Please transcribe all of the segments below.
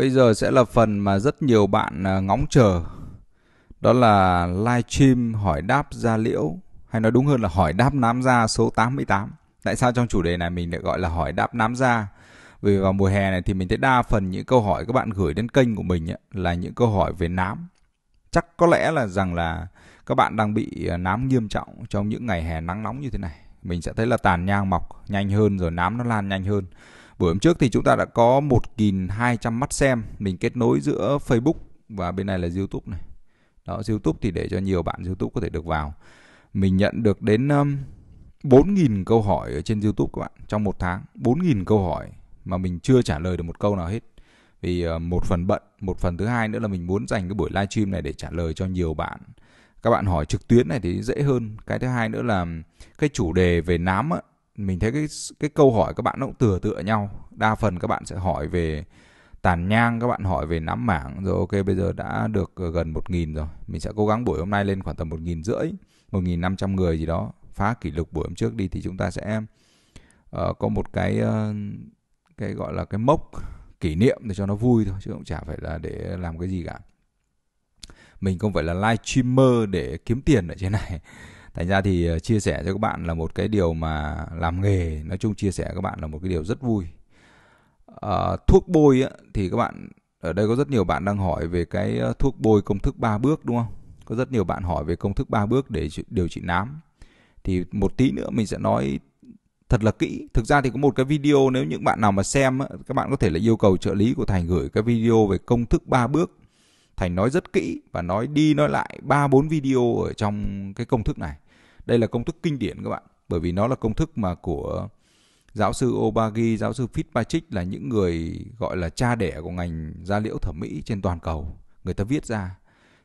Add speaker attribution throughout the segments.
Speaker 1: Bây giờ sẽ là phần mà rất nhiều bạn à, ngóng chờ. Đó là live stream hỏi đáp gia liễu hay nói đúng hơn là hỏi đáp nám da số 88. Tại sao trong chủ đề này mình lại gọi là hỏi đáp nám da? Vì vào mùa hè này thì mình thấy đa phần những câu hỏi các bạn gửi đến kênh của mình ấy, là những câu hỏi về nám. Chắc có lẽ là rằng là các bạn đang bị à, nám nghiêm trọng trong những ngày hè nắng nóng như thế này. Mình sẽ thấy là tàn nhang mọc nhanh hơn rồi nám nó lan nhanh hơn Buổi hôm trước thì chúng ta đã có 1.200 mắt xem. Mình kết nối giữa Facebook và bên này là YouTube này. Đó, YouTube thì để cho nhiều bạn YouTube có thể được vào. Mình nhận được đến um, 4.000 câu hỏi ở trên YouTube các bạn trong một tháng. 4.000 câu hỏi mà mình chưa trả lời được một câu nào hết. Vì uh, một phần bận, một phần thứ hai nữa là mình muốn dành cái buổi livestream này để trả lời cho nhiều bạn các bạn hỏi trực tuyến này thì dễ hơn cái thứ hai nữa là cái chủ đề về nám á, mình thấy cái cái câu hỏi các bạn nó cũng tựa tựa nhau đa phần các bạn sẽ hỏi về tàn nhang các bạn hỏi về nắm mảng rồi ok bây giờ đã được ờ, gần một nghìn rồi mình sẽ cố gắng buổi hôm nay lên khoảng tầm một nghìn rưỡi một nghìn năm trăm người gì đó phá kỷ lục buổi hôm trước đi thì chúng ta sẽ uh, có một cái uh, cái gọi là cái mốc kỷ niệm để cho nó vui thôi chứ cũng chả phải là để làm cái gì cả mình không phải là live streamer để kiếm tiền ở trên này thành ra thì ờ, chia sẻ cho các bạn là một cái điều mà làm nghề nói chung chia sẻ các bạn là một cái điều rất vui à, thuốc bôi á, thì các bạn ở đây có rất nhiều bạn đang hỏi về cái ờ, thuốc bôi công thức 3 bước đúng không có rất nhiều bạn hỏi về công thức 3 bước để điều trị nám thì một tí nữa mình sẽ nói thật là kỹ thực ra thì có một cái video nếu những bạn nào mà xem các bạn có thể là yêu cầu trợ lý của thành gửi cái video về công thức 3 bước Thành nói rất kỹ và nói đi nói lại ba bốn video ở trong cái công thức này. Đây là công thức kinh điển các bạn, bởi vì nó là công thức mà của giáo sư Obagi, giáo sư Fitzpatrick là những người gọi là cha đẻ của ngành da liễu thẩm mỹ trên toàn cầu, người ta viết ra.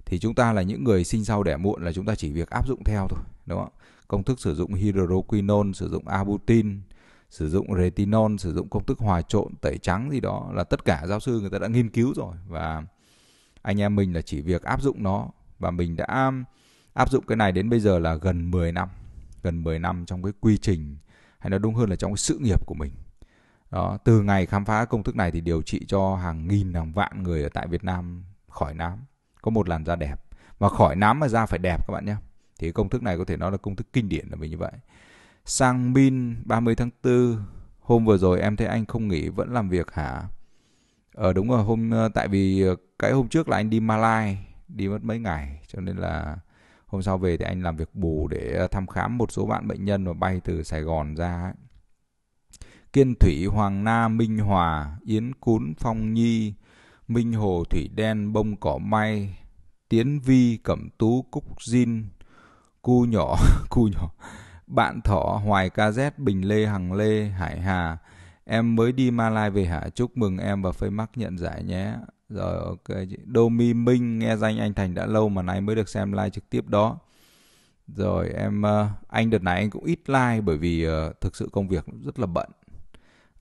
Speaker 1: Thì chúng ta là những người sinh sau đẻ muộn là chúng ta chỉ việc áp dụng theo thôi, đúng không? Công thức sử dụng hydroquinone, sử dụng abutin, sử dụng retinol, sử dụng công thức hòa trộn tẩy trắng gì đó là tất cả giáo sư người ta đã nghiên cứu rồi và anh em mình là chỉ việc áp dụng nó và mình đã áp dụng cái này đến bây giờ là gần 10 năm gần 10 năm trong cái quy trình hay nói đúng hơn là trong cái sự nghiệp của mình đó từ ngày khám phá công thức này thì điều trị cho hàng nghìn hàng vạn người ở tại Việt Nam khỏi nám có một làn da đẹp và khỏi nám mà da phải đẹp các bạn nhé thì công thức này có thể nói là công thức kinh điển là mình như vậy sang min 30 tháng 4 hôm vừa rồi em thấy anh không nghỉ vẫn làm việc hả ờ đúng rồi hôm ờ, tại vì ờ, cái hôm trước là anh đi Malai đi mất mấy ngày cho nên là hôm sau về thì anh làm việc bù để ờ, thăm khám một số bạn bệnh nhân và bay từ Sài Gòn ra ấy. Kiên Thủy, Hoàng Na, Minh Hòa, Yến Cún, Phong Nhi, Minh Hồ, Thủy Đen, Bông Cỏ May, Tiến Vi, Cẩm Tú, Cúc Jin, Cu Nhỏ, Cu Nhỏ, Bạn Thỏ, Hoài Ca Z, Bình Lê, Hằng Lê, Hải Hà, Em mới đi Malai về hả? Chúc mừng em và Facebook nhận giải nhé. Rồi ok chị. Domi Minh nghe danh anh Thành đã lâu mà nay mới được xem like trực tiếp đó. Rồi em ờ, anh đợt này anh cũng ít like bởi vì ờ, thực sự công việc rất là bận.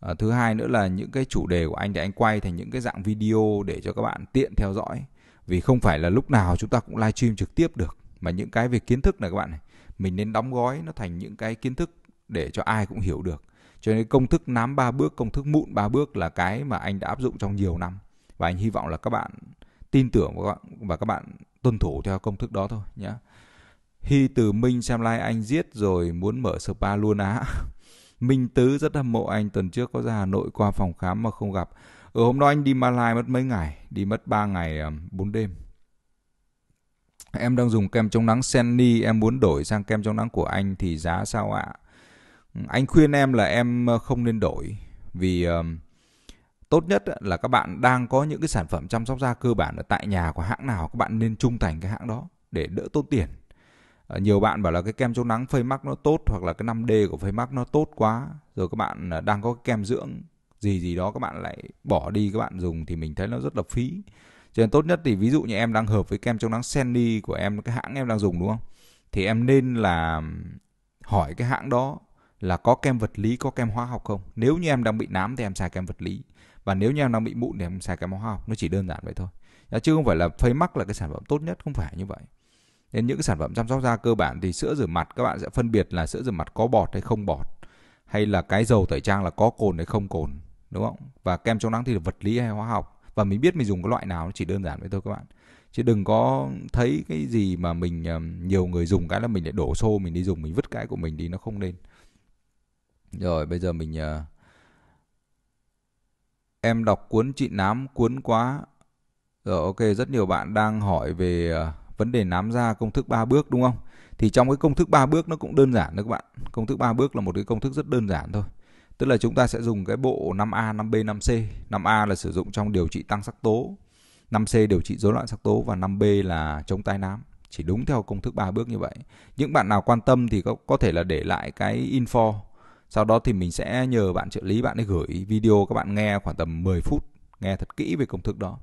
Speaker 1: Ờ, thứ hai nữa là những cái chủ đề của anh thì anh quay thành những cái dạng video để cho các bạn tiện theo dõi vì không phải là lúc nào chúng ta cũng live stream trực tiếp được mà những cái về kiến thức này các bạn này mình nên đóng gói nó thành những cái kiến thức để cho ai cũng hiểu được cho nên công thức nám ba bước công thức mụn ba bước là cái mà anh đã áp dụng trong nhiều năm và anh hy vọng là các bạn tin tưởng và các bạn, và các bạn tuân thủ theo công thức đó thôi nhé Hy từ Minh xem like anh giết rồi muốn mở spa luôn á. Minh Tứ rất hâm mộ anh tuần trước có ra Hà Nội qua phòng khám mà không gặp. Ở ừ, hôm đó anh đi Malai mất mấy ngày, đi mất 3 ngày 4 ờ, đêm. Em đang dùng kem chống nắng Senny, em muốn đổi sang kem chống nắng của anh thì giá sao ạ? anh khuyên em là em ờ, không nên đổi vì tốt nhất là các bạn đang có những cái sản phẩm chăm sóc da cơ bản ở tại nhà của hãng nào các bạn nên trung thành cái hãng đó để đỡ tốn tiền ờ, nhiều bạn bảo là cái kem chống nắng Faymax nó tốt hoặc là cái 5D của Faymax nó tốt quá rồi các bạn ờ, đang có cái kem dưỡng gì gì đó các bạn lại bỏ đi các bạn dùng thì mình thấy nó rất là phí cho nên tốt nhất thì ví dụ như em đang hợp với kem chống nắng Sandy của em cái hãng em đang dùng đúng không thì em nên là hỏi cái hãng đó là có kem vật lý có kem hóa học không nếu như em đang bị nám thì em xài kem vật lý và nếu như em đang bị mụn thì em xài kem hóa học nó chỉ đơn giản vậy thôi dạ, chứ không phải là phây mắc là cái sản phẩm tốt nhất không phải như vậy nên những cái sản phẩm chăm sóc da cơ bản thì sữa rửa mặt các bạn sẽ phân biệt là sữa rửa mặt có bọt hay không bọt hay là cái dầu tẩy trang là có cồn hay không cồn đúng không và kem chống nắng thì là vật lý hay hóa học và mình biết mình dùng cái loại nào nó chỉ đơn giản vậy thôi các bạn chứ đừng có thấy cái gì mà mình ờ, nhiều người dùng cái là mình lại đổ xô mình đi dùng mình vứt cái của mình đi nó không nên rồi bây giờ mình uh, em đọc cuốn chị nám cuốn quá. Rồi ok, rất nhiều bạn đang hỏi về uh, vấn đề nám da công thức 3 bước đúng không? Thì trong cái công thức 3 bước nó cũng đơn giản đó các bạn. Công thức 3 bước là một cái công thức rất đơn giản thôi. Tức là chúng ta sẽ dùng cái bộ 5A, 5B, 5C. 5A là sử dụng trong điều trị tăng sắc tố, 5C điều trị rối loạn sắc tố và 5B là chống tai nám chỉ đúng theo công thức 3 bước như vậy. Những bạn nào quan tâm thì có có thể là để lại cái info sau đó thì mình sẽ nhờ bạn trợ lý bạn ấy gửi video các bạn nghe khoảng tầm 10 phút nghe thật kỹ về công thức đó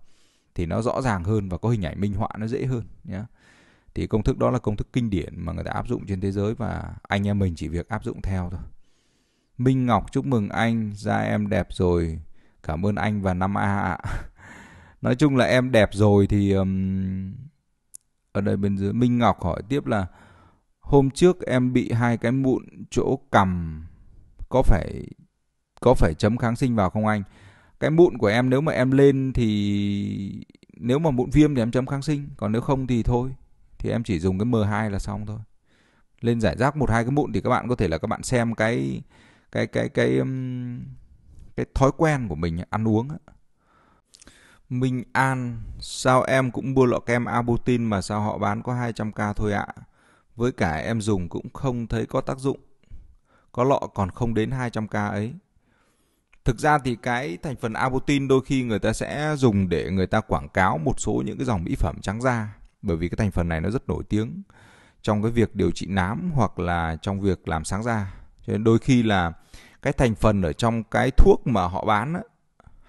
Speaker 1: thì nó rõ ràng hơn và có hình ảnh minh họa nó dễ hơn nhé thì công thức đó là công thức kinh điển mà người ta áp dụng trên thế giới và anh em mình chỉ việc áp dụng theo thôi Minh Ngọc chúc mừng anh da em đẹp rồi cảm ơn anh và năm a ạ nói chung là em đẹp rồi thì um, ở đây bên dưới Minh Ngọc hỏi tiếp là hôm trước em bị hai cái mụn chỗ cằm có phải có phải chấm kháng sinh vào không anh? Cái mụn của em nếu mà em lên thì nếu mà mụn viêm thì em chấm kháng sinh, còn nếu không thì thôi. Thì em chỉ dùng cái M2 là xong thôi. Lên giải rác một hai cái mụn thì các bạn có thể là các bạn xem cái cái cái cái cái, cái thói quen của mình ăn uống á. Minh An, sao em cũng mua lọ kem Abutin mà sao họ bán có 200k thôi ạ? À? Với cả em dùng cũng không thấy có tác dụng có lọ còn không đến 200k ấy. Thực ra thì cái thành phần albutin đôi khi người ta sẽ dùng để người ta quảng cáo một số những cái dòng mỹ phẩm trắng da bởi vì cái thành phần này nó rất nổi tiếng trong cái việc điều trị nám hoặc là trong việc làm sáng da. Cho nên đôi khi là cái thành phần ở trong cái thuốc mà họ bán ấy,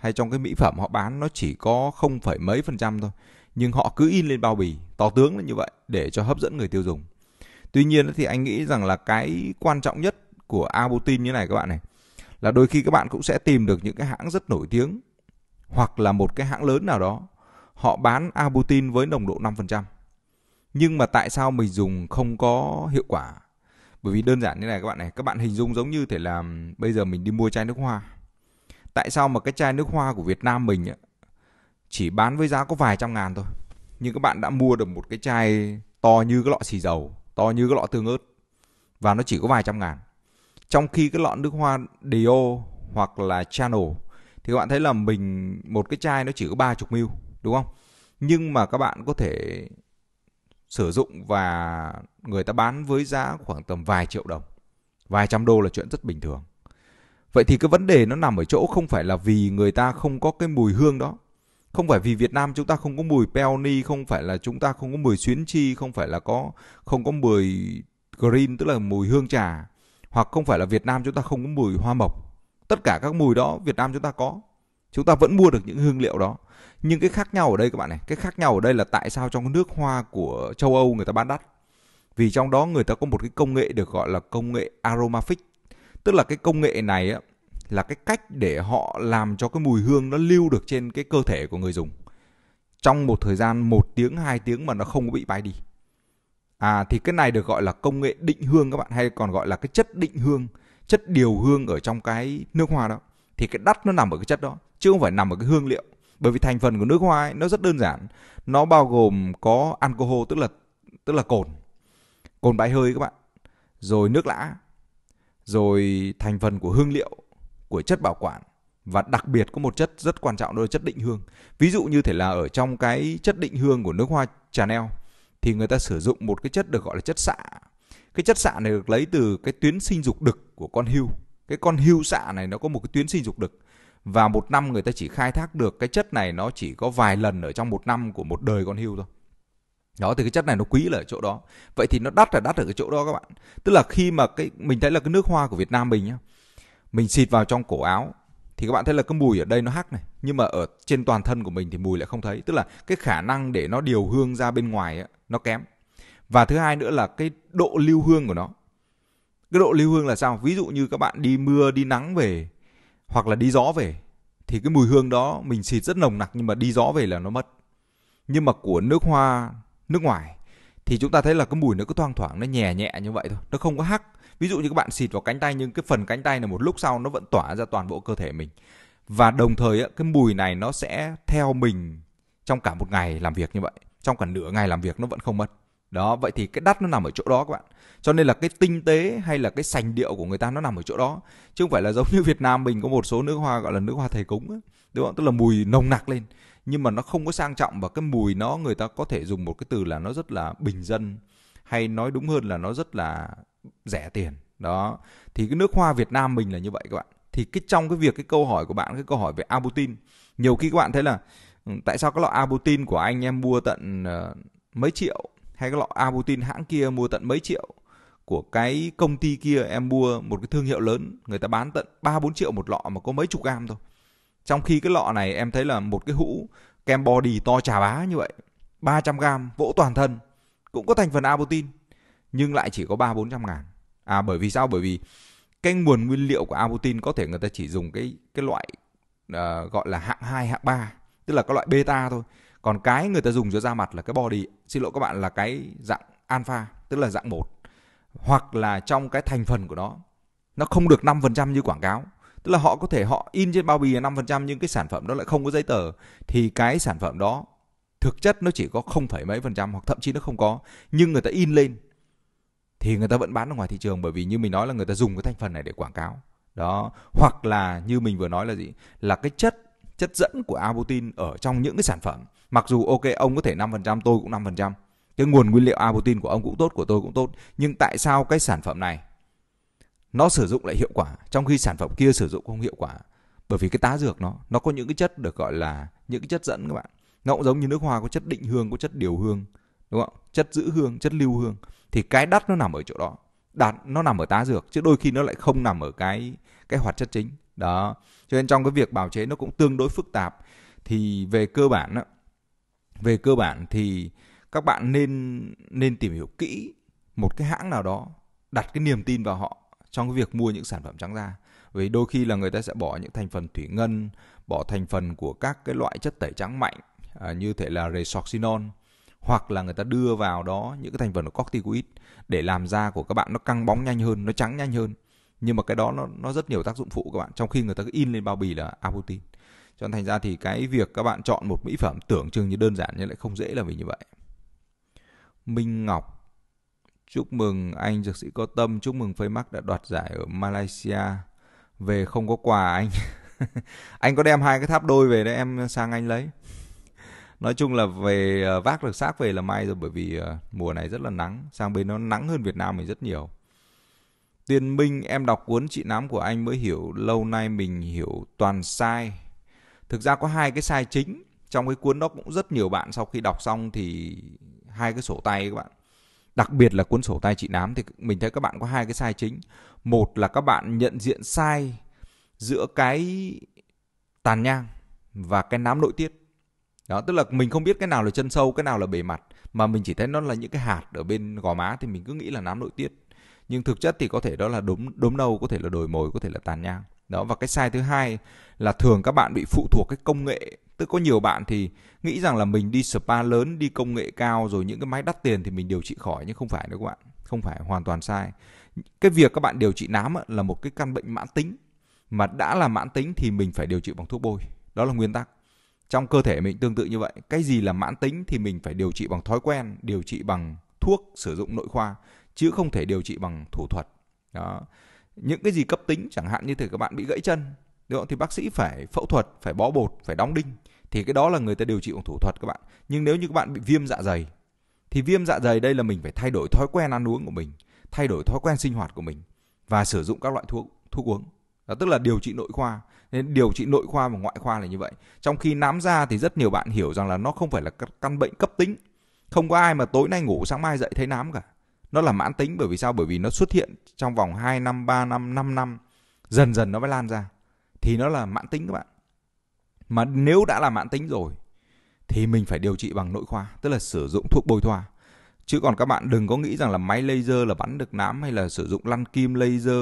Speaker 1: hay trong cái mỹ phẩm họ bán nó chỉ có không phải mấy phần trăm thôi nhưng họ cứ in lên bao bì to tướng là như vậy để cho hấp dẫn người tiêu dùng tuy nhiên thì anh nghĩ rằng là cái quan trọng nhất của abutin như này các bạn này là đôi khi các bạn cũng sẽ tìm được những cái hãng rất nổi tiếng hoặc là một cái hãng lớn nào đó họ bán abutin với nồng độ 5%. Nhưng mà tại sao mình dùng không có hiệu quả? Bởi vì đơn giản như này các bạn này, các bạn hình dung giống như thể là bây giờ mình đi mua chai nước hoa. Tại sao mà cái chai nước hoa của Việt Nam mình chỉ bán với giá có vài trăm ngàn thôi. Nhưng các bạn đã mua được một cái chai to như cái lọ xì dầu, to như cái lọ tương ớt và nó chỉ có vài trăm ngàn trong khi cái lọ nước hoa Dio hoặc là Channel thì các bạn thấy là mình một cái chai nó chỉ có 30 ml đúng không? Nhưng mà các bạn có thể sử dụng và người ta bán với giá khoảng tầm vài triệu đồng. Vài trăm đô là chuyện rất bình thường. Vậy thì cái vấn đề nó nằm ở chỗ không phải là vì người ta không có cái mùi hương đó. Không phải vì Việt Nam chúng ta không có mùi peony, không phải là chúng ta không có mùi xuyến chi, không phải là có không có mùi green tức là mùi hương trà hoặc không phải là Việt Nam chúng ta không có mùi hoa mộc. Tất cả các mùi đó Việt Nam chúng ta có. Chúng ta vẫn mua được những hương liệu đó. Nhưng cái khác nhau ở đây các bạn này, cái khác nhau ở đây là tại sao trong nước hoa của châu Âu người ta bán đắt. Vì trong đó người ta có một cái công nghệ được gọi là công nghệ aromafic. Tức là cái công nghệ này á, là cái cách để họ làm cho cái mùi hương nó lưu được trên cái cơ thể của người dùng. Trong một thời gian 1 tiếng 2 tiếng mà nó không có bị bay đi. À, thì cái này được gọi là công nghệ định hương các bạn hay còn gọi là cái chất định hương, chất điều hương ở trong cái nước hoa đó. Thì cái đắt nó nằm ở cái chất đó chứ không phải nằm ở cái hương liệu. Bởi vì thành phần của nước hoa ấy, nó rất đơn giản. Nó bao gồm có alcohol tức là tức là cồn. Cồn bãi hơi các bạn. Rồi nước lã. Rồi thành phần của hương liệu, của chất bảo quản và đặc biệt có một chất rất quan trọng đó là chất định hương. Ví dụ như thể là ở trong cái chất định hương của nước hoa Chanel thì người ta sử dụng một cái chất được gọi là chất xạ cái chất xạ này được lấy từ cái tuyến sinh dục đực của con hưu cái con hưu xạ này nó có một cái tuyến sinh dục đực và một năm người ta chỉ khai thác được cái chất này nó chỉ có vài lần ở trong một năm của một đời con hưu thôi đó thì cái chất này nó quý là ở chỗ đó vậy thì nó đắt là đắt ở cái chỗ đó các bạn tức là khi mà cái mình thấy là cái nước hoa của Việt Nam mình nhá mình xịt vào trong cổ áo thì các bạn thấy là cái mùi ở đây nó hắc này nhưng mà ở trên toàn thân của mình thì mùi lại không thấy tức là cái khả năng để nó điều hương ra bên ngoài ấy, nó kém và thứ hai nữa là cái độ lưu hương của nó cái độ lưu hương là sao ví dụ như các bạn đi mưa đi nắng về hoặc là đi gió về thì cái mùi hương đó mình xịt rất nồng nặc nhưng mà đi gió về là nó mất nhưng mà của nước hoa nước ngoài thì chúng ta thấy là cái mùi nó cứ thoang thoảng nó nhẹ nhẹ như vậy thôi nó không có hắc ví dụ như các bạn xịt vào cánh tay nhưng cái phần cánh tay là một lúc sau nó vẫn tỏa ra toàn bộ cơ thể mình và đồng thời cái mùi này nó sẽ theo mình trong cả một ngày làm việc như vậy trong cả nửa ngày làm việc nó vẫn không mất đó vậy thì cái đắt nó nằm ở chỗ đó các bạn cho nên là cái tinh tế hay là cái sành điệu của người ta nó nằm ở chỗ đó chứ không phải là giống như việt nam mình có một số nước hoa gọi là nước hoa thầy cúng ấy, đúng không tức là mùi nồng nặc lên nhưng mà nó không có sang trọng và cái mùi nó người ta có thể dùng một cái từ là nó rất là bình dân hay nói đúng hơn là nó rất là rẻ tiền đó thì cái nước hoa việt nam mình là như vậy các bạn thì cái trong cái việc cái câu hỏi của bạn cái câu hỏi về abutin nhiều khi các bạn thấy là Ừ, tại sao cái lọ Abutin của anh em mua tận ờ, mấy triệu hay cái lọ Abutin hãng kia mua tận mấy triệu của cái công ty kia em mua một cái thương hiệu lớn người ta bán tận 3 4 triệu một lọ mà có mấy chục gam thôi. Trong khi cái lọ này em thấy là một cái hũ kem body to trà bá như vậy, 300 gam vỗ toàn thân cũng có thành phần Abutin nhưng lại chỉ có 3 400 ngàn. À bởi vì sao? Bởi vì cái nguồn nguyên liệu của Abutin có thể người ta chỉ dùng cái cái loại uh, gọi là hạng 2 hạng 3 tức là các loại beta thôi còn cái người ta dùng cho da mặt là cái body xin lỗi các bạn là cái dạng alpha tức là dạng một hoặc là trong cái thành phần của nó nó không được 5% như quảng cáo tức là họ có thể họ in trên bao bì là 5% nhưng cái sản phẩm đó lại không có giấy tờ thì cái sản phẩm đó thực chất nó chỉ có không phẩy mấy phần trăm hoặc thậm chí nó không có nhưng người ta in lên thì người ta vẫn bán ở ngoài thị trường bởi vì như mình nói là người ta dùng cái thành phần này để quảng cáo đó hoặc là như mình vừa nói là gì là cái chất chất dẫn của arbutin ở trong những cái sản phẩm. Mặc dù ok ông có thể 5%, tôi cũng 5%. Cái nguồn nguyên liệu arbutin của ông cũng tốt, của tôi cũng tốt, nhưng tại sao cái sản phẩm này nó sử dụng lại hiệu quả trong khi sản phẩm kia sử dụng không hiệu quả? Bởi vì cái tá dược nó nó có những cái chất được gọi là những cái chất dẫn các bạn. Nó cũng giống như nước hoa có chất định hương, có chất điều hương, đúng không? Chất giữ hương, chất lưu hương thì cái đắt nó nằm ở chỗ đó đạt nó nằm ở tá dược chứ đôi khi nó lại không nằm ở cái cái hoạt chất chính đó cho nên trong cái việc bào chế nó cũng tương đối phức tạp thì về cơ bản đó, về cơ bản thì các bạn nên nên tìm hiểu kỹ một cái hãng nào đó đặt cái niềm tin vào họ trong cái việc mua những sản phẩm trắng da vì đôi khi là người ta sẽ bỏ những thành phần thủy ngân bỏ thành phần của các cái loại chất tẩy trắng mạnh à, như thể là resorcinol hoặc là người ta đưa vào đó những cái thành phần của corticoid để làm da của các bạn nó căng bóng nhanh hơn nó trắng nhanh hơn nhưng mà cái đó nó nó rất nhiều tác dụng phụ các bạn trong khi người ta cứ in lên bao bì là apotin à, cho nên thành ra thì cái việc các bạn chọn một mỹ phẩm tưởng chừng như đơn giản nhưng lại không dễ là vì như vậy Minh Ngọc Chúc mừng anh dược sĩ có tâm Chúc mừng Facebook đã đoạt giải ở Malaysia Về không có quà anh Anh có đem hai cái tháp đôi về đấy Em sang anh lấy Nói chung là về ờ, vác được xác về là may rồi Bởi vì ờ, mùa này rất là nắng Sang bên nó nắng hơn Việt Nam mình rất nhiều Tiên Minh em đọc cuốn chị nám của anh mới hiểu lâu nay mình hiểu toàn sai. Thực ra có hai cái sai chính. Trong cái cuốn đó cũng rất nhiều bạn sau khi đọc xong thì hai cái sổ tay các bạn. Đặc biệt là cuốn sổ tay chị nám thì mình thấy các bạn có hai cái sai chính. Một là các bạn nhận diện sai giữa cái tàn nhang và cái nám nội tiết. Đó, tức là mình không biết cái nào là chân sâu, cái nào là bề mặt mà mình chỉ thấy nó là những cái hạt ở bên gò má thì mình cứ nghĩ là nám nội tiết nhưng thực chất thì có thể đó là đốm đốm nâu có thể là đồi mồi có thể là tàn nhang đó và cái sai thứ hai là thường các bạn bị phụ thuộc cái công nghệ tức có nhiều bạn thì nghĩ rằng là mình đi spa lớn đi công nghệ cao rồi những cái máy đắt tiền thì mình điều trị khỏi nhưng không phải đâu các bạn không phải hoàn toàn sai cái việc các bạn điều trị nám là một cái căn bệnh mãn tính mà đã là mãn tính thì mình phải điều trị bằng thuốc bôi đó là nguyên tắc trong cơ thể mình tương tự như vậy cái gì là mãn tính thì mình phải điều trị bằng thói quen điều trị bằng thuốc sử dụng nội khoa chứ không thể điều trị bằng thủ thuật đó những cái gì cấp tính chẳng hạn như thể các bạn bị gãy chân đúng không? thì bác sĩ phải phẫu thuật phải bó bột phải đóng đinh thì cái đó là người ta điều trị bằng thủ thuật các bạn nhưng nếu như các bạn bị viêm dạ dày thì viêm dạ dày đây là mình phải thay đổi thói quen ăn uống của mình thay đổi thói quen sinh hoạt của mình và sử dụng các loại thuốc thuốc uống đó tức là điều trị nội khoa nên điều trị nội khoa và ngoại khoa là như vậy trong khi nám da thì rất nhiều bạn hiểu rằng là nó không phải là căn bệnh cấp tính không có ai mà tối nay ngủ sáng mai dậy thấy nám cả nó là mãn tính bởi vì sao bởi vì nó xuất hiện trong vòng 2 năm 3 năm 5 năm dần dần nó mới lan ra thì nó là mãn tính các bạn mà nếu đã là mãn tính rồi thì mình phải điều trị bằng nội khoa tức là sử dụng thuốc bôi thoa chứ còn các bạn đừng có nghĩ rằng là máy laser là bắn được nám hay là sử dụng lăn kim laser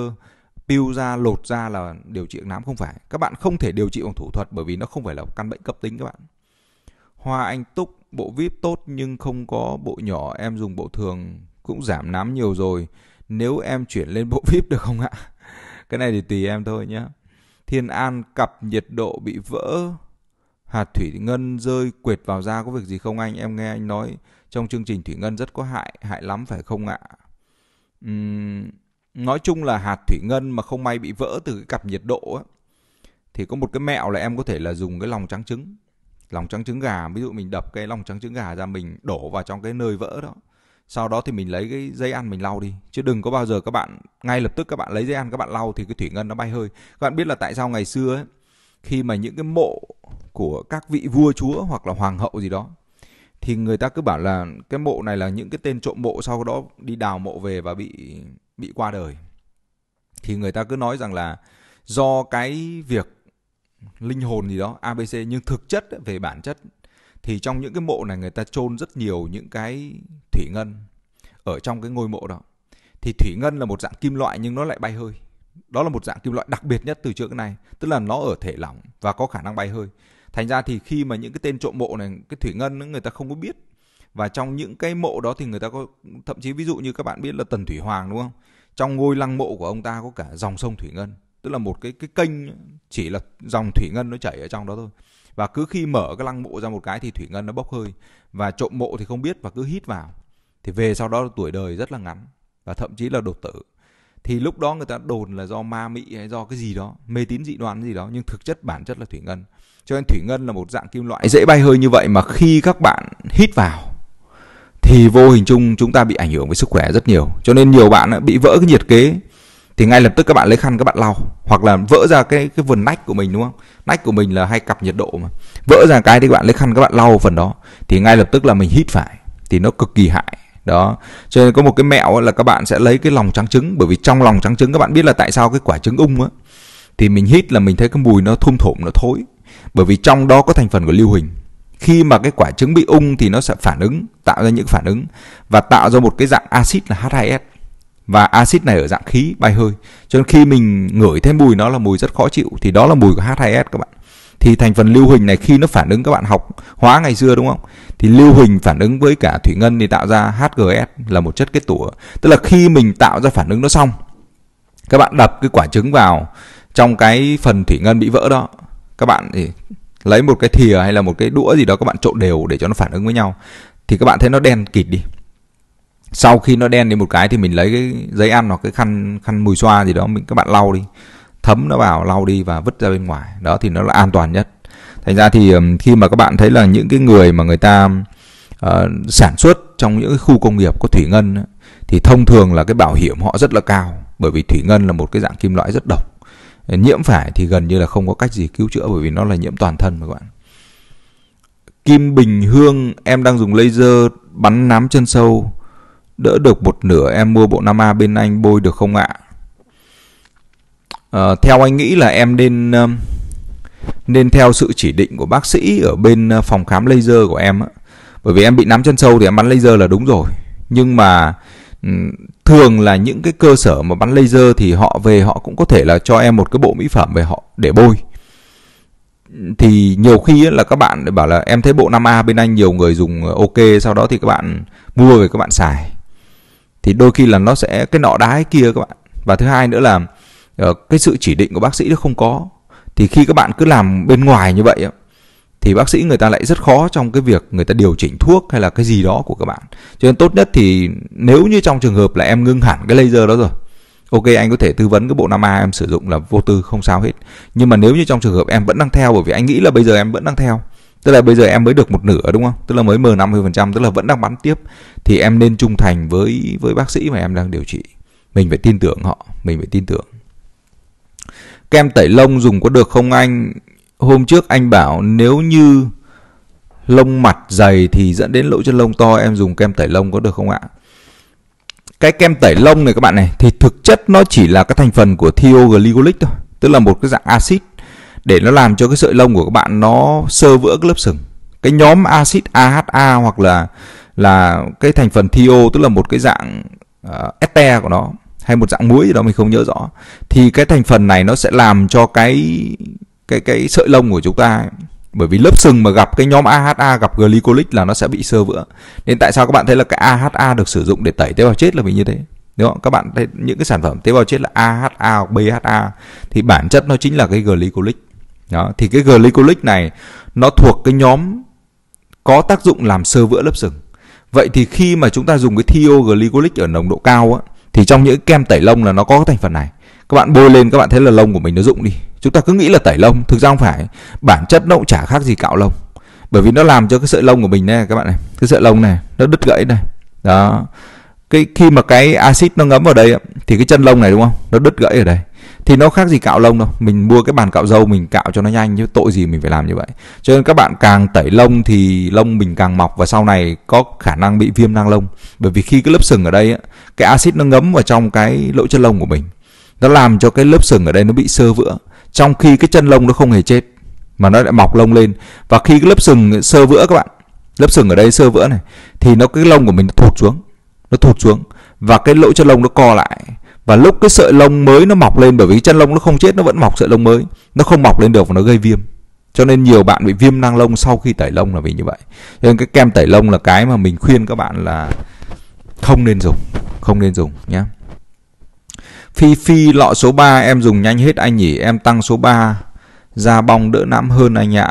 Speaker 1: piu ra lột ra là điều trị nám không phải các bạn không thể điều trị bằng thủ thuật bởi vì nó không phải là căn bệnh cấp tính các bạn hoa anh túc bộ vip tốt nhưng không có bộ nhỏ em dùng bộ thường cũng giảm nám nhiều rồi nếu em chuyển lên bộ vip được không ạ cái này thì tùy em thôi nhé thiên an cặp nhiệt độ bị vỡ hạt thủy ngân rơi quệt vào da có việc gì không anh em nghe anh nói trong chương trình thủy ngân rất có hại hại lắm phải không ạ uhm, nói chung là hạt thủy ngân mà không may bị vỡ từ cái cặp nhiệt độ á thì có một cái mẹo là em có thể là dùng cái lòng trắng trứng lòng trắng trứng gà ví dụ mình đập cái lòng trắng trứng gà ra mình đổ vào trong cái nơi vỡ đó sau đó thì mình lấy cái dây ăn mình lau đi chứ đừng có bao giờ các bạn ngay lập tức các bạn lấy dây ăn các bạn lau thì cái thủy ngân nó bay hơi các bạn biết là tại sao ngày xưa ấy, khi mà những cái mộ của các vị vua chúa hoặc là hoàng hậu gì đó thì người ta cứ bảo là cái mộ này là những cái tên trộm mộ sau đó đi đào mộ về và bị bị qua đời thì người ta cứ nói rằng là do cái việc linh hồn gì đó abc nhưng thực chất về bản chất thì trong những cái mộ này người ta chôn rất nhiều những cái thủy ngân ở trong cái ngôi mộ đó thì thủy ngân là một dạng kim loại nhưng nó lại bay hơi đó là một dạng kim loại đặc biệt nhất từ trước cái này tức là nó ở thể lỏng và có khả năng bay hơi thành ra thì khi mà những cái tên trộm mộ này cái thủy ngân người ta không có biết và trong những cái mộ đó thì người ta có thậm chí ví dụ như các bạn biết là tần thủy hoàng đúng không trong ngôi lăng mộ của ông ta có cả dòng sông thủy ngân tức là một cái cái kênh chỉ là dòng thủy ngân nó chảy ở trong đó thôi và cứ khi mở cái lăng mộ ra một cái thì thủy ngân nó bốc hơi và trộm mộ thì không biết và cứ hít vào thì về sau đó tuổi đời rất là ngắn và thậm chí là đột tử thì lúc đó người ta đồn là do ma mị hay do cái gì đó mê tín dị đoan gì đó nhưng thực chất bản chất là thủy ngân cho nên thủy ngân là một dạng kim loại dễ bay hơi như vậy mà khi các bạn hít vào thì vô hình chung chúng ta bị ảnh hưởng với sức khỏe rất nhiều cho nên nhiều bạn bị vỡ cái nhiệt kế thì ngay lập tức các bạn lấy khăn các bạn lau hoặc là vỡ ra cái cái vườn nách của mình đúng không nách của mình là hay cặp nhiệt độ mà vỡ ra cái thì các bạn lấy khăn các bạn lau phần đó thì ngay lập tức là mình hít phải thì nó cực kỳ hại đó cho nên có một cái mẹo là các bạn sẽ lấy cái lòng trắng trứng bởi vì trong lòng trắng trứng các bạn biết là tại sao cái quả trứng ung á thì mình hít là mình thấy cái mùi nó thum thủm nó thối bởi vì trong đó có thành phần của lưu huỳnh khi mà cái quả trứng bị ung thì nó sẽ phản ứng tạo ra những phản ứng và tạo ra một cái dạng axit là H2S và axit này ở dạng khí bay hơi cho nên khi mình ngửi thấy mùi nó là mùi rất khó chịu thì đó là mùi của H2S các bạn thì thành phần lưu huỳnh này khi nó phản ứng các bạn học hóa ngày xưa đúng không thì lưu huỳnh phản ứng với cả thủy ngân thì tạo ra HGS là một chất kết tủa tức là khi mình tạo ra phản ứng nó xong các bạn đập cái quả trứng vào trong cái phần thủy ngân bị vỡ đó các bạn thì lấy một cái thìa hay là một cái đũa gì đó các bạn trộn đều để cho nó phản ứng với nhau thì các bạn thấy nó đen kịt đi sau khi nó đen đi một cái thì mình lấy cái giấy ăn hoặc cái khăn khăn mùi xoa gì đó mình các bạn lau đi thấm nó vào lau đi và vứt ra bên ngoài đó thì nó là an toàn nhất thành ra thì khi mà các bạn thấy là những cái người mà người ta uh, sản xuất trong những khu công nghiệp có thủy ngân thì thông thường là cái bảo hiểm họ rất là cao bởi vì thủy ngân là một cái dạng kim loại rất độc ờ, nhiễm phải thì gần như là không có cách gì cứu chữa bởi vì nó là nhiễm toàn thân mà các bạn kim bình hương em đang dùng laser bắn nám chân sâu đỡ được một nửa em mua bộ 5A bên anh bôi được không ạ? À, theo anh nghĩ là em nên ờ, nên theo sự chỉ định của bác sĩ ở bên ờ, phòng khám laser của em á. Bởi vì em bị nắm chân sâu thì em bắn laser là đúng rồi. Nhưng mà ừ, thường là những cái cơ sở mà bắn laser thì họ về họ cũng có thể là cho em một cái bộ mỹ phẩm về họ để bôi thì nhiều khi là các bạn bảo là em thấy bộ 5A bên anh nhiều người dùng ok sau đó thì các bạn mua về các bạn xài thì đôi khi là nó sẽ cái nọ đá kia các bạn và thứ hai nữa là ờ, cái sự chỉ định của bác sĩ nó không có thì khi các bạn cứ làm bên ngoài như vậy thì bác sĩ người ta lại rất khó trong cái việc người ta điều chỉnh thuốc hay là cái gì đó của các bạn cho nên tốt nhất thì nếu như trong trường hợp là em ngưng hẳn cái laser đó rồi ok anh có thể tư vấn cái bộ nam a em sử dụng là vô tư không sao hết nhưng mà nếu như trong trường hợp em vẫn đang theo bởi vì anh nghĩ là bây giờ em vẫn đang theo tức là bây giờ em mới được một nửa đúng không tức là mới m 50% tức là vẫn đang bắn tiếp thì em nên trung thành với với bác sĩ mà em đang điều trị mình phải tin tưởng họ mình phải tin tưởng kem tẩy lông dùng có được không anh hôm trước anh bảo nếu như lông mặt dày thì dẫn đến lỗ chân lông to em dùng kem tẩy lông có được không ạ cái kem tẩy lông này các bạn này thì thực chất nó chỉ là các thành phần của thioglycolic thôi tức là một cái dạng axit để nó làm cho cái sợi lông của các bạn nó sơ vữa cái lớp sừng cái nhóm axit AHA hoặc là là cái thành phần thio tức là một cái dạng uh, ờ, ester của nó hay một dạng muối gì đó mình không nhớ rõ thì cái thành phần này nó sẽ làm cho cái cái cái sợi lông của chúng ta ấy. bởi vì lớp sừng mà gặp cái nhóm AHA gặp glycolic là nó sẽ bị sơ vữa nên tại sao các bạn thấy là cái AHA được sử dụng để tẩy tế bào chết là vì như thế đúng không? Các bạn thấy những cái sản phẩm tế bào chết là AHA, hoặc BHA thì bản chất nó chính là cái glycolic đó, thì cái glycolic này nó thuộc cái nhóm có tác dụng làm sơ vữa lớp sừng. Vậy thì khi mà chúng ta dùng cái thioglycolic ở nồng độ cao á, thì trong những kem tẩy lông là nó có cái thành phần này. Các bạn bôi lên các bạn thấy là lông của mình nó rụng đi. Chúng ta cứ nghĩ là tẩy lông, thực ra không phải. Bản chất nó cũng chả khác gì cạo lông. Bởi vì nó làm cho cái sợi lông của mình này các bạn này, cái sợi lông này nó đứt gãy này. Đó cái khi mà cái axit nó ngấm vào đây thì cái chân lông này đúng không nó đứt gãy ở đây thì nó khác gì cạo lông đâu mình mua cái bàn cạo râu mình cạo cho nó nhanh chứ tội gì mình phải làm như vậy cho nên các bạn càng tẩy lông thì lông mình càng mọc và sau này có khả năng bị viêm nang lông bởi vì khi cái lớp sừng ở đây cái axit nó ngấm vào trong cái lỗ chân lông của mình nó làm cho cái lớp sừng ở đây nó bị sơ vữa trong khi cái chân lông nó không hề chết mà nó lại mọc lông lên và khi cái lớp sừng sơ vữa các bạn lớp sừng ở đây sơ vữa này thì nó cái lông của mình nó thụt xuống nó thụt xuống và cái lỗ chân lông nó co lại và lúc cái sợi lông mới nó mọc lên bởi vì chân lông nó không chết nó vẫn mọc sợi lông mới nó không mọc lên được và nó gây viêm cho nên nhiều bạn bị viêm nang lông sau khi tẩy lông là vì như vậy cho nên cái kem tẩy lông là cái mà mình khuyên các bạn là không nên dùng không nên dùng nhé phi phi lọ số 3 em dùng nhanh hết anh nhỉ em tăng số 3 da bong đỡ nám hơn anh ạ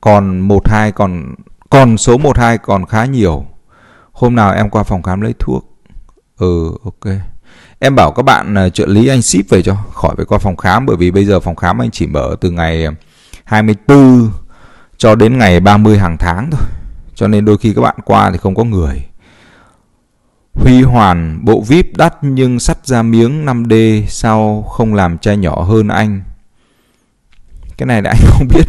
Speaker 1: còn một hai còn còn số 12 còn khá nhiều Hôm nào em qua phòng khám lấy thuốc. Ừ, ok. Em bảo các bạn à, trợ lý anh ship về cho, khỏi phải qua phòng khám bởi vì bây giờ phòng khám anh chỉ mở từ ngày 24 à, cho đến ngày 30 hàng tháng thôi. Cho nên đôi khi các bạn qua thì không có người. Huy hoàn bộ VIP đắt nhưng sắt ra miếng 5D sao không làm chai nhỏ hơn anh? Cái này là anh không biết.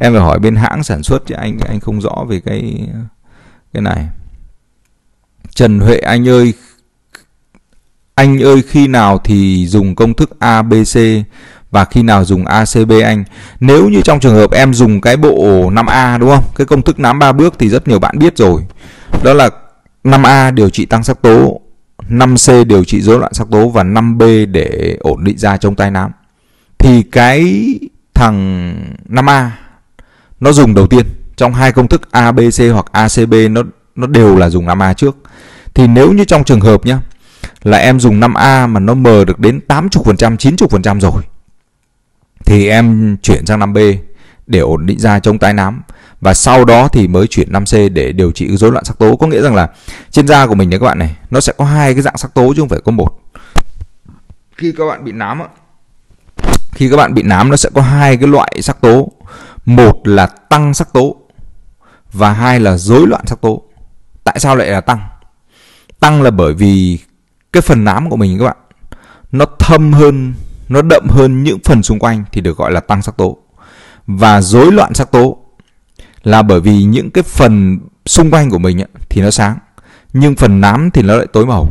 Speaker 1: Em phải hỏi bên hãng sản xuất chứ anh anh không rõ về cái cái này. Trần Huệ Anh ơi, anh ơi khi nào thì dùng công thức ABC và khi nào dùng ACB anh. Nếu như trong trường hợp em dùng cái bộ 5A đúng không? Cái công thức nám 3 bước thì rất nhiều bạn biết rồi. Đó là 5A điều trị tăng sắc tố, 5C điều trị rối loạn sắc tố và 5B để ổn định da trong tai nám. Thì cái thằng 5A nó dùng đầu tiên trong hai công thức ABC hoặc ACB nó nó đều là dùng 5A trước. Thì nếu như trong trường hợp nhá là em dùng 5A mà nó mờ được đến 80%, 90% rồi thì em chuyển sang 5B để ổn định da chống tái nám và sau đó thì mới chuyển 5C để điều trị rối loạn sắc tố. Có nghĩa rằng là trên da của mình đấy các bạn này, nó sẽ có hai cái dạng sắc tố chứ không phải có một. Khi các bạn bị nám á, khi các bạn bị nám nó sẽ có hai cái loại sắc tố. Một là tăng sắc tố và hai là rối loạn sắc tố tại sao lại là tăng tăng là bởi vì cái phần nám của mình các bạn nó thâm hơn nó đậm hơn những phần xung quanh thì được gọi là tăng sắc tố và rối loạn sắc tố là bởi vì những cái phần xung quanh của mình ấy, thì nó sáng nhưng phần nám thì nó lại tối màu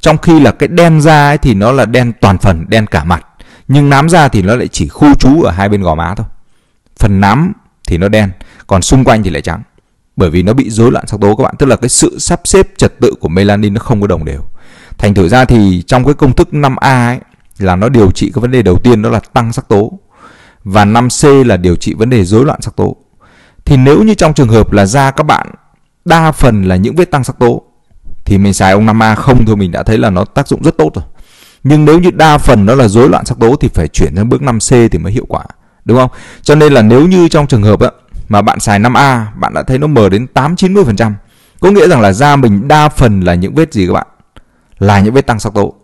Speaker 1: trong khi là cái đen da ấy thì nó là đen toàn phần đen cả mặt nhưng nám da thì nó lại chỉ khu trú ở hai bên gò má thôi phần nám thì nó đen còn xung quanh thì lại trắng bởi vì nó bị rối loạn sắc tố các bạn tức là cái sự sắp xếp trật tự của melanin nó không có đồng đều thành thử ra thì trong cái công thức 5A ấy là nó điều trị cái vấn đề đầu tiên đó là tăng sắc tố và 5C là điều trị vấn đề rối loạn sắc tố thì nếu như trong trường hợp là da các bạn đa phần là những vết tăng sắc tố thì mình xài ông 5A không thôi mình đã thấy là nó tác dụng rất tốt rồi nhưng nếu như đa phần nó là rối loạn sắc tố thì phải chuyển sang bước 5C thì mới hiệu quả đúng không cho nên là nếu như trong trường hợp á, mà bạn xài 5A bạn đã thấy nó mờ đến 8 90%. Có nghĩa rằng là da mình đa phần là những vết gì các bạn? Là những vết tăng sắc tố.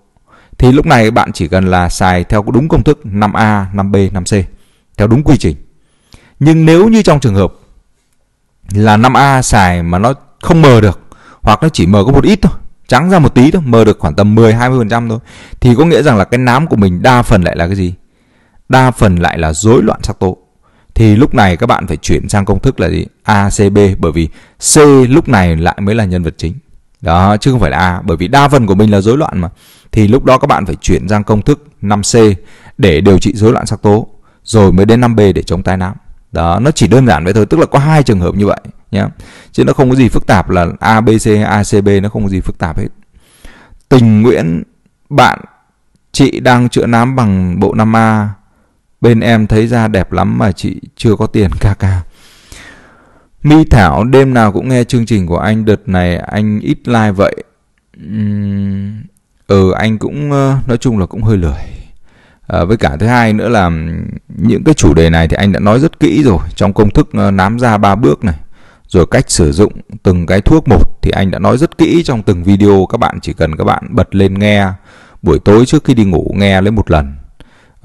Speaker 1: Thì lúc này bạn chỉ cần là xài theo đúng công thức 5A, 5B, 5C theo đúng quy trình. Nhưng nếu như trong trường hợp là 5A xài mà nó không mờ được hoặc nó chỉ mờ có một ít thôi trắng ra một tí thôi mờ được khoảng tầm 10 20% thôi thì có nghĩa rằng là cái nám của mình đa phần lại là cái gì? Đa phần lại là rối loạn sắc tố thì lúc này các bạn phải chuyển sang công thức là gì? A, C, B bởi vì C lúc này lại mới là nhân vật chính. Đó, chứ không phải là A bởi vì đa phần của mình là rối loạn mà. Thì lúc đó các bạn phải chuyển sang công thức 5C để điều trị rối loạn sắc tố rồi mới đến 5B để chống tai nạn. Đó, nó chỉ đơn giản vậy thôi, tức là có hai trường hợp như vậy nhé. Chứ nó không có gì phức tạp là A, B, C, A, C, B nó không có gì phức tạp hết. Tình Nguyễn bạn chị đang chữa nám bằng bộ 5A bên em thấy da đẹp lắm mà chị chưa có tiền ca ca mi thảo đêm nào cũng nghe chương trình của anh đợt này anh ít like vậy uhm, ừ anh cũng nói chung là cũng hơi lười à, với cả thứ hai nữa là những cái chủ đề này thì anh đã nói rất kỹ rồi trong công thức nám da ba bước này rồi cách sử dụng từng cái thuốc một thì anh đã nói rất kỹ trong từng video các bạn chỉ cần các bạn bật lên nghe buổi tối trước khi đi ngủ nghe lấy một lần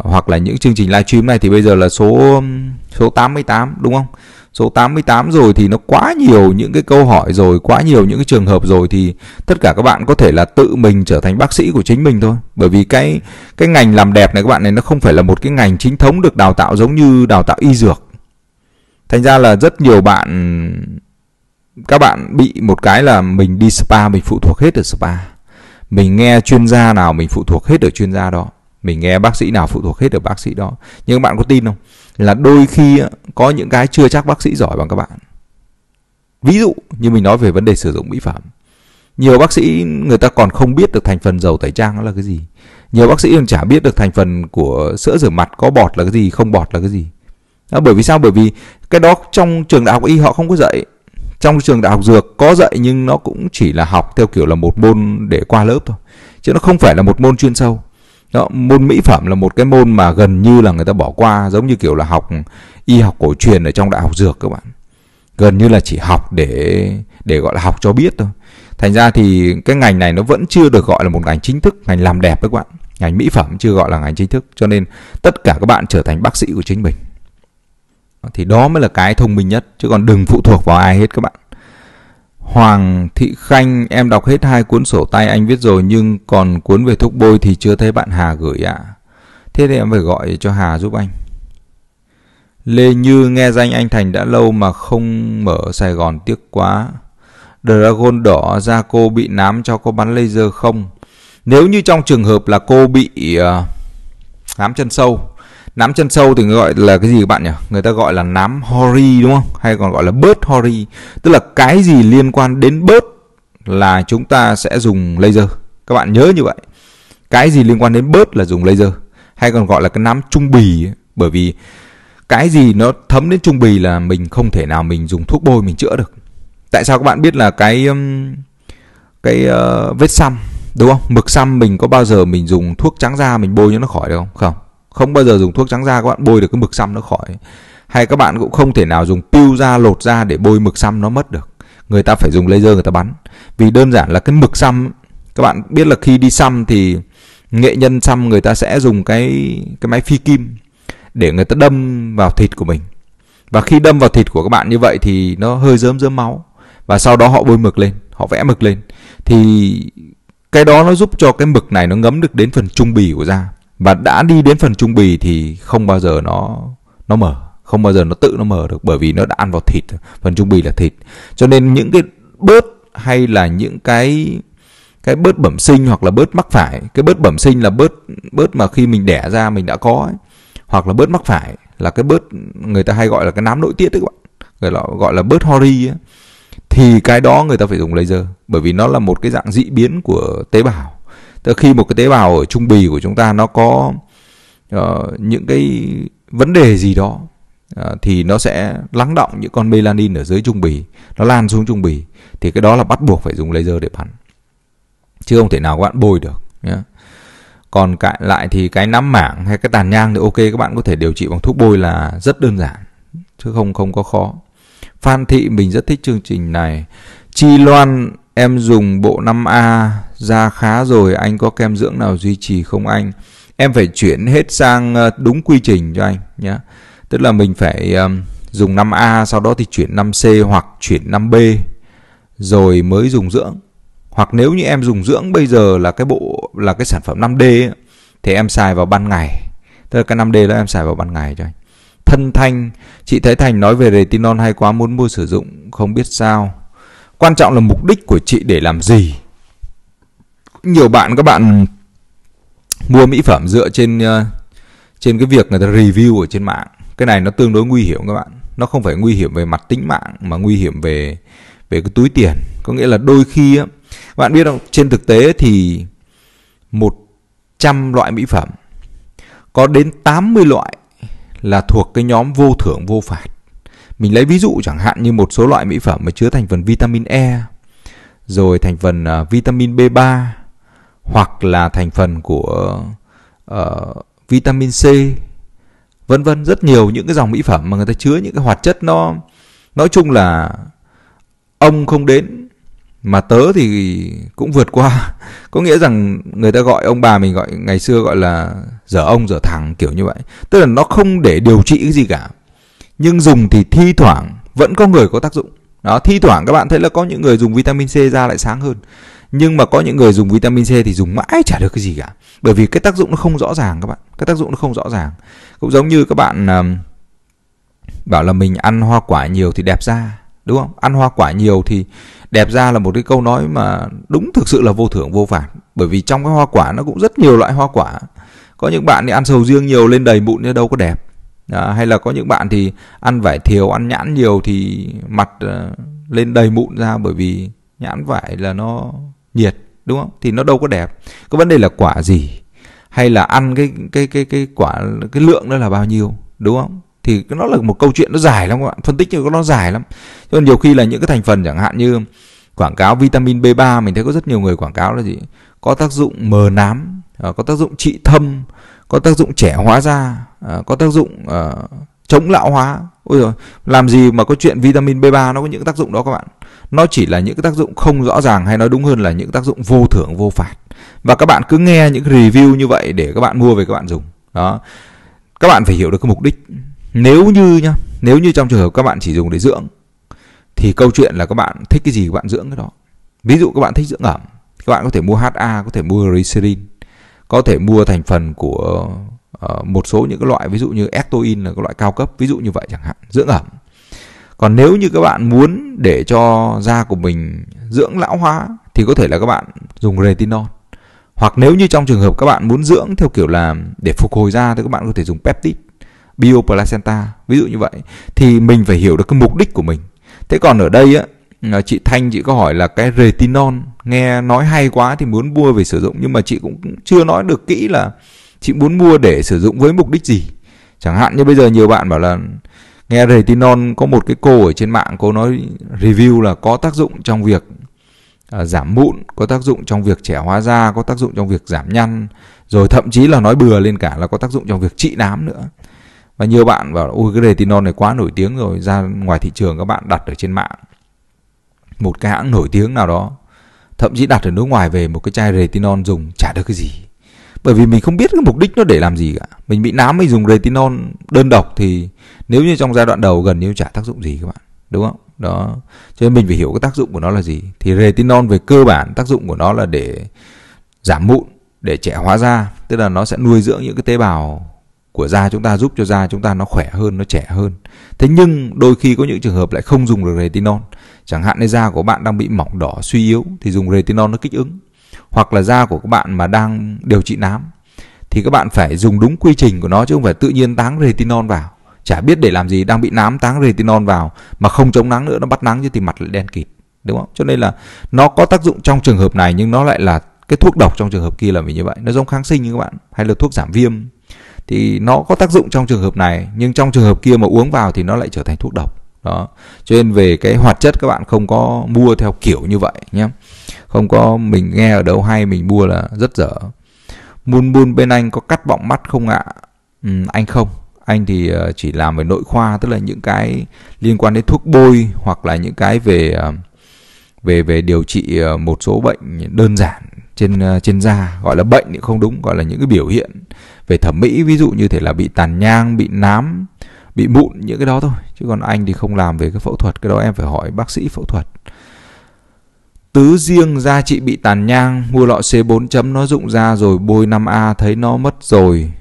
Speaker 1: hoặc là những chương trình live stream này thì bây giờ là số um, số 88 đúng không? Số 88 rồi thì nó quá nhiều những cái câu hỏi rồi, quá nhiều những cái trường hợp rồi thì tất cả các bạn có thể là tự mình trở thành bác sĩ của chính mình thôi. Bởi vì cái cái ngành làm đẹp này các bạn này nó không phải là một cái ngành chính thống được đào tạo giống như đào tạo y dược. Thành ra là rất nhiều bạn các bạn bị một cái là mình đi spa mình phụ thuộc hết ở spa. Mình nghe chuyên gia nào mình phụ thuộc hết ở chuyên gia đó mình nghe bác sĩ nào phụ thuộc hết được bác sĩ đó nhưng các bạn có tin không là đôi khi có những cái chưa chắc bác sĩ giỏi bằng các bạn ví dụ như mình nói về vấn đề sử dụng mỹ phẩm nhiều bác sĩ người ta còn không biết được thành phần dầu tẩy trang là cái gì nhiều bác sĩ còn chả biết được thành phần của sữa rửa mặt có bọt là cái gì không bọt là cái gì đó, bởi vì sao bởi vì cái đó trong trường đại học y họ không có dạy trong trường đại học dược có dạy nhưng nó cũng chỉ là học theo kiểu là một môn để qua lớp thôi chứ nó không phải là một môn chuyên sâu đó môn mỹ phẩm là một cái môn mà gần như là người ta bỏ qua giống như kiểu là học y học cổ truyền ở trong đại học dược các bạn gần như là chỉ học để để gọi là học cho biết thôi thành ra thì cái ngành này nó vẫn chưa được gọi là một ngành chính thức ngành làm đẹp các bạn ngành mỹ phẩm chưa gọi là ngành chính thức cho nên tất cả các bạn trở thành bác sĩ của chính mình thì đó mới là cái thông minh nhất chứ còn đừng phụ thuộc vào ai hết các bạn Hoàng Thị Khanh, em đọc hết hai cuốn sổ tay anh viết rồi nhưng còn cuốn về thuốc bôi thì chưa thấy bạn Hà gửi ạ. À. Thế thì em phải gọi cho Hà giúp anh. Lê Như nghe danh anh Thành đã lâu mà không mở Sài Gòn tiếc quá. Dragon đỏ ra cô bị nám cho có bắn laser không? Nếu như trong trường hợp là cô bị uh, nám chân sâu nắm chân sâu thì người gọi là cái gì các bạn nhỉ người ta gọi là nám hori đúng không hay còn gọi là bớt hori tức là cái gì liên quan đến bớt là chúng ta sẽ dùng laser các bạn nhớ như vậy cái gì liên quan đến bớt là dùng laser hay còn gọi là cái nám trung bì bởi vì cái gì nó thấm đến trung bì là mình không thể nào mình dùng thuốc bôi mình chữa được tại sao các bạn biết là cái um, cái uh, vết xăm đúng không mực xăm mình có bao giờ mình dùng thuốc trắng da mình bôi cho nó khỏi được không không không bao giờ dùng thuốc trắng da các bạn bôi được cái mực xăm nó khỏi hay các bạn cũng không thể nào dùng piu da lột da để bôi mực xăm nó mất được người ta phải dùng laser người ta bắn vì đơn giản là cái mực xăm các bạn biết là khi đi xăm thì nghệ nhân xăm người ta sẽ dùng cái cái máy phi kim để người ta đâm vào thịt của mình và khi đâm vào thịt của các bạn như vậy thì nó hơi dớm dớm máu và sau đó họ bôi mực lên họ vẽ mực lên thì cái đó nó giúp cho cái mực này nó ngấm được đến phần trung bì của da và đã đi đến phần trung bì thì không bao giờ nó nó mở không bao giờ nó tự nó mở được bởi vì nó đã ăn vào thịt phần trung bì là thịt cho nên những cái bớt hay là những cái cái bớt bẩm sinh hoặc là bớt mắc phải cái bớt bẩm sinh là bớt bớt mà khi mình đẻ ra mình đã có ấy. hoặc là bớt mắc phải là cái bớt người ta hay gọi là cái nám nội tiết đấy các bạn người ta gọi là bớt hori ấy. thì cái đó người ta phải dùng laser bởi vì nó là một cái dạng dị biến của tế bào tức khi một cái tế bào ở trung bì của chúng ta nó có uh, những cái vấn đề gì đó uh, thì nó sẽ lắng động những con melanin ở dưới trung bì nó lan xuống trung bì thì cái đó là bắt buộc phải dùng laser để bắn chứ không thể nào các bạn bôi được nhé còn cãi lại thì cái nắm mảng hay cái tàn nhang thì ok các bạn có thể điều trị bằng thuốc bôi là rất đơn giản chứ không không có khó Phan Thị mình rất thích chương trình này Chi Loan Em dùng bộ 5A ra khá rồi, anh có kem dưỡng nào duy trì không anh? Em phải chuyển hết sang ờ, đúng quy trình cho anh nhé. Tức là mình phải dùng 5A sau đó thì chuyển 5C hoặc chuyển 5B rồi mới dùng dưỡng. Hoặc nếu như em dùng dưỡng bây giờ là cái bộ là cái sản phẩm 5D thì em xài vào ban ngày. Tức là cái 5D đó em xài vào ban ngày cho anh. Thân Thanh, chị Thái Thành nói về retinol hay quá muốn mua sử dụng không biết sao quan trọng là mục đích của chị để làm gì nhiều bạn các bạn mua mỹ phẩm dựa trên ờ, trên cái việc người ta review ở trên mạng cái này nó tương đối nguy hiểm các bạn nó không phải nguy hiểm về mặt tính mạng mà nguy hiểm về về cái túi tiền có nghĩa là đôi khi á bạn biết không trên thực tế thì 100 loại mỹ phẩm có đến 80 loại là thuộc cái nhóm vô thưởng vô phạt mình lấy ví dụ chẳng hạn như một số loại mỹ phẩm mà chứa thành phần vitamin E, rồi thành phần uh, vitamin B3 hoặc là thành phần của uh, vitamin C vân vân rất nhiều những cái dòng mỹ phẩm mà người ta chứa những cái hoạt chất nó nói chung là ông không đến mà tớ thì cũng vượt qua có nghĩa rằng người ta gọi ông bà mình gọi ngày xưa gọi là dở ông dở thẳng kiểu như vậy tức là nó không để điều trị cái gì cả nhưng dùng thì thi thoảng vẫn có người có tác dụng đó thi thoảng các bạn thấy là có những người dùng vitamin C da lại sáng hơn nhưng mà có những người dùng vitamin C thì dùng mãi chả được cái gì cả bởi vì cái tác dụng nó không rõ ràng các bạn cái tác dụng nó không rõ ràng cũng giống như các bạn um, bảo là mình ăn hoa quả nhiều thì đẹp da đúng không ăn hoa quả nhiều thì đẹp da là một cái câu nói mà đúng thực sự là vô thưởng vô phạt bởi vì trong cái hoa quả nó cũng rất nhiều loại hoa quả có những bạn thì ăn sầu riêng nhiều lên đầy mụn nhưng đâu có đẹp à, hay là có những bạn thì ăn vải thiều ăn nhãn nhiều thì mặt à, lên đầy mụn ra bởi vì nhãn vải là nó nhiệt đúng không thì nó đâu có đẹp cái vấn đề là quả gì hay là ăn cái cái cái cái quả cái lượng đó là bao nhiêu đúng không thì nó là một câu chuyện nó dài lắm các bạn phân tích cho nó dài lắm cho nhiều khi là những cái thành phần chẳng hạn như quảng cáo vitamin B3 mình thấy có rất nhiều người quảng cáo là gì có tác dụng mờ nám ờ, có tác dụng trị thâm có tác dụng trẻ hóa da ờ, có tác dụng ờ, chống lão hóa ôi rồi làm gì mà có chuyện vitamin B3 nó có những tác dụng đó các bạn nó chỉ là những cái tác dụng không rõ ràng hay nói đúng hơn là những tác dụng vô thưởng vô phạt và các bạn cứ nghe những review như vậy để các bạn mua về các bạn dùng đó các bạn phải hiểu được cái mục đích nếu như nhá nếu như trong trường hợp các bạn chỉ dùng để dưỡng thì câu chuyện là các bạn thích cái gì các bạn dưỡng cái đó ví dụ các bạn thích dưỡng ẩm các bạn có thể mua HA có thể mua glycerin có thể mua thành phần của uh, một số những cái loại ví dụ như ectoin là các loại cao cấp ví dụ như vậy chẳng hạn dưỡng ẩm còn nếu như các bạn muốn để cho da của mình dưỡng lão hóa thì có thể là các bạn dùng retinol hoặc nếu như trong trường hợp các bạn muốn dưỡng theo kiểu là để phục hồi da thì các bạn có thể dùng peptide bioplacenta ví dụ như vậy thì mình phải hiểu được cái mục đích của mình thế còn ở đây á, Ờ, chị Thanh chị có hỏi là cái retinol nghe nói hay quá thì muốn mua về sử dụng nhưng mà chị cũng chưa nói được kỹ là chị muốn mua để sử dụng với mục đích gì chẳng hạn như bây giờ nhiều bạn bảo là nghe retinol có một cái cô ở trên mạng cô nói review là có tác dụng trong việc uh, giảm mụn có tác dụng trong việc trẻ hóa da có tác dụng trong việc giảm nhăn rồi thậm chí là nói bừa lên cả là có tác dụng trong việc trị nám nữa và nhiều bạn bảo ôi cái retinol này quá nổi tiếng rồi ra ngoài thị trường các bạn đặt ở trên mạng một cái hãng nổi tiếng nào đó thậm chí đặt ở nước ngoài về một cái chai retinol dùng chả được cái gì bởi vì mình không biết cái mục đích nó để làm gì cả mình bị nám mình dùng retinol đơn độc thì nếu như trong giai đoạn đầu gần như chả tác dụng gì các bạn đúng không đó cho nên mình phải hiểu cái tác dụng của nó là gì thì retinol về cơ bản tác dụng của nó là để giảm mụn để trẻ hóa da tức là nó sẽ nuôi dưỡng những cái tế bào của da chúng ta giúp cho da chúng ta nó khỏe hơn, nó trẻ hơn. Thế nhưng đôi khi có những trường hợp lại không dùng được retinol. Chẳng hạn như da của bạn đang bị mỏng đỏ, suy yếu thì dùng retinol nó kích ứng. Hoặc là da của các bạn mà đang điều trị nám thì các bạn phải dùng đúng quy trình của nó chứ không phải tự nhiên táng retinol vào. Chả biết để làm gì đang bị nám táng retinol vào mà không chống nắng nữa nó bắt nắng chứ thì mặt lại đen kịt đúng không? Cho nên là nó có tác dụng trong trường hợp này nhưng nó lại là cái thuốc độc trong trường hợp kia là vì như vậy. Nó giống kháng sinh như các bạn hay là thuốc giảm viêm thì nó có tác dụng trong trường hợp này nhưng trong trường hợp kia mà uống vào thì nó lại trở thành thuốc độc đó cho nên về cái hoạt chất các bạn không có mua theo kiểu như vậy nhé không có mình nghe ở đâu hay mình mua là rất dở bun bun bên anh có cắt bọng mắt không ạ ừ, anh không anh thì ờ, chỉ làm về nội khoa tức là những cái liên quan đến thuốc bôi hoặc là những cái về ờ, về về điều trị ờ, một số bệnh đơn giản trên ờ, trên da gọi là bệnh thì không đúng gọi là những cái biểu hiện về thẩm mỹ ví dụ như thể là bị tàn nhang bị nám bị mụn những cái đó thôi chứ còn anh thì không làm về cái phẫu thuật cái đó em phải hỏi bác sĩ phẫu thuật tứ riêng da chị bị tàn nhang mua lọ C4 chấm nó dụng ra rồi bôi 5A thấy nó mất rồi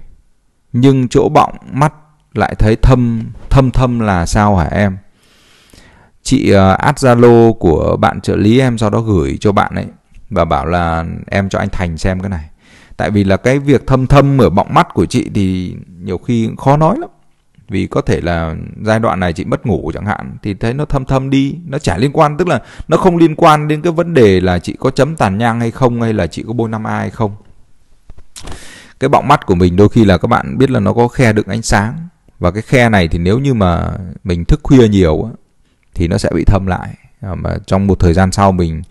Speaker 1: nhưng chỗ bọng mắt lại thấy thâm thâm thâm là sao hả em chị uh, add zalo của bạn trợ lý em sau đó gửi cho bạn ấy và bảo là em cho anh Thành xem cái này. Tại vì là cái việc thâm thâm mở bọng mắt của chị thì nhiều khi khó nói lắm. Vì có thể là giai đoạn này chị mất ngủ chẳng hạn thì thấy nó thâm thâm đi, nó chả liên quan tức là nó không liên quan đến cái vấn đề là chị có chấm tàn nhang hay không hay là chị có bôi năm a hay không. Cái bọng mắt của mình đôi khi là các bạn biết là nó có khe đựng ánh sáng và cái khe này thì nếu như mà mình thức khuya nhiều thì nó sẽ bị thâm lại mà trong một thời gian sau mình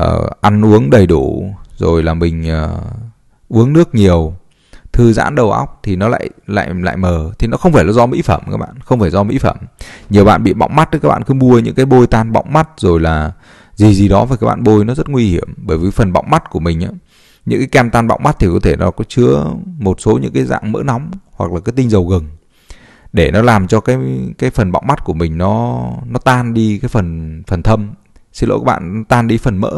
Speaker 1: uh, ăn uống đầy đủ rồi là mình uh, uống nước nhiều thư giãn đầu óc thì nó lại lại lại mờ thì nó không phải là do mỹ phẩm các bạn không phải do mỹ phẩm nhiều bạn bị bọng mắt đấy các bạn cứ mua những cái bôi tan bọng mắt rồi là gì gì đó và các bạn bôi nó rất nguy hiểm bởi vì phần bọng mắt của mình ấy, những cái kem tan bọng mắt thì có thể nó có chứa một số những cái dạng mỡ nóng hoặc là cái tinh dầu gừng để nó làm cho cái cái phần bọng mắt của mình nó nó tan đi cái phần phần thâm xin lỗi các bạn tan đi phần mỡ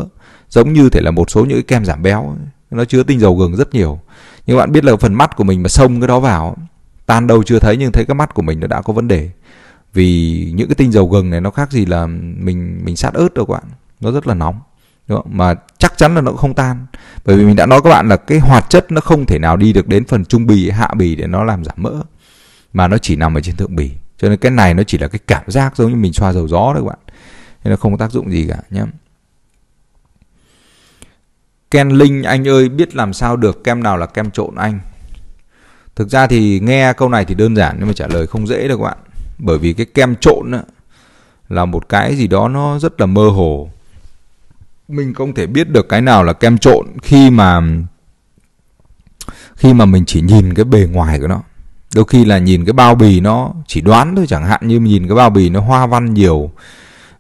Speaker 1: giống như thể là một số những cái kem giảm béo nó chứa tinh dầu gừng rất nhiều nhưng bạn biết là phần mắt của mình mà xông cái đó vào tan đâu chưa thấy nhưng thấy cái mắt của mình nó đã có vấn đề vì những cái tinh dầu gừng này nó khác gì là mình mình sát ớt đâu các bạn nó rất là nóng đúng không? mà chắc chắn là nó không tan bởi vì mình đã nói các bạn là cái hoạt chất nó không thể nào đi được đến phần trung bì hạ bì để nó làm giảm mỡ mà nó chỉ nằm ở trên thượng bì cho nên cái này nó chỉ là cái cảm giác giống như mình xoa dầu gió đấy các bạn nên là không có tác dụng gì cả nhé Ken Linh anh ơi biết làm sao được kem nào là kem trộn anh Thực ra thì nghe câu này thì đơn giản nhưng mà trả lời không dễ đâu các bạn Bởi vì cái kem trộn á, là một cái gì đó nó rất là mơ hồ Mình không thể biết được cái nào là kem trộn khi mà Khi mà mình chỉ nhìn cái bề ngoài của nó Đôi khi là nhìn cái bao bì nó chỉ đoán thôi chẳng hạn như mình nhìn cái bao bì nó hoa văn nhiều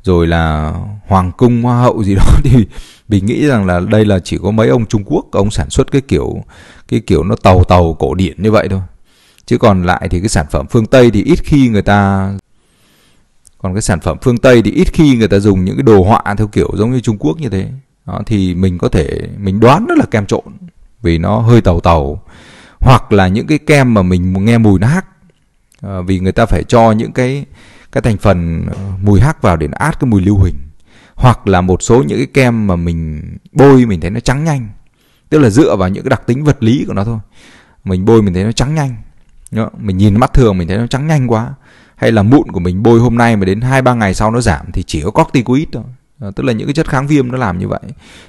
Speaker 1: rồi là hoàng cung hoa hậu gì đó thì mình nghĩ rằng là đây là chỉ có mấy ông Trung Quốc ông sản xuất cái kiểu cái kiểu nó tàu tàu cổ điển như vậy thôi chứ còn lại thì cái sản phẩm phương Tây thì ít khi người ta còn cái sản phẩm phương Tây thì ít khi người ta dùng những cái đồ họa theo kiểu giống như Trung Quốc như thế đó, thì mình có thể mình đoán nó là kem trộn vì nó hơi tàu tàu hoặc là những cái kem mà mình nghe mùi nó hắc à, vì người ta phải cho những cái cái thành phần ờ, mùi hắc vào để nó át cái mùi lưu huỳnh hoặc là một số những cái kem mà mình bôi mình thấy nó trắng nhanh tức là dựa vào những cái đặc tính vật lý của nó thôi mình bôi mình thấy nó trắng nhanh Đó. mình nhìn mắt thường mình thấy nó trắng nhanh quá hay là mụn của mình bôi hôm nay mà đến hai ba ngày sau nó giảm thì chỉ có corticoid thôi tức là những cái chất kháng viêm nó làm như vậy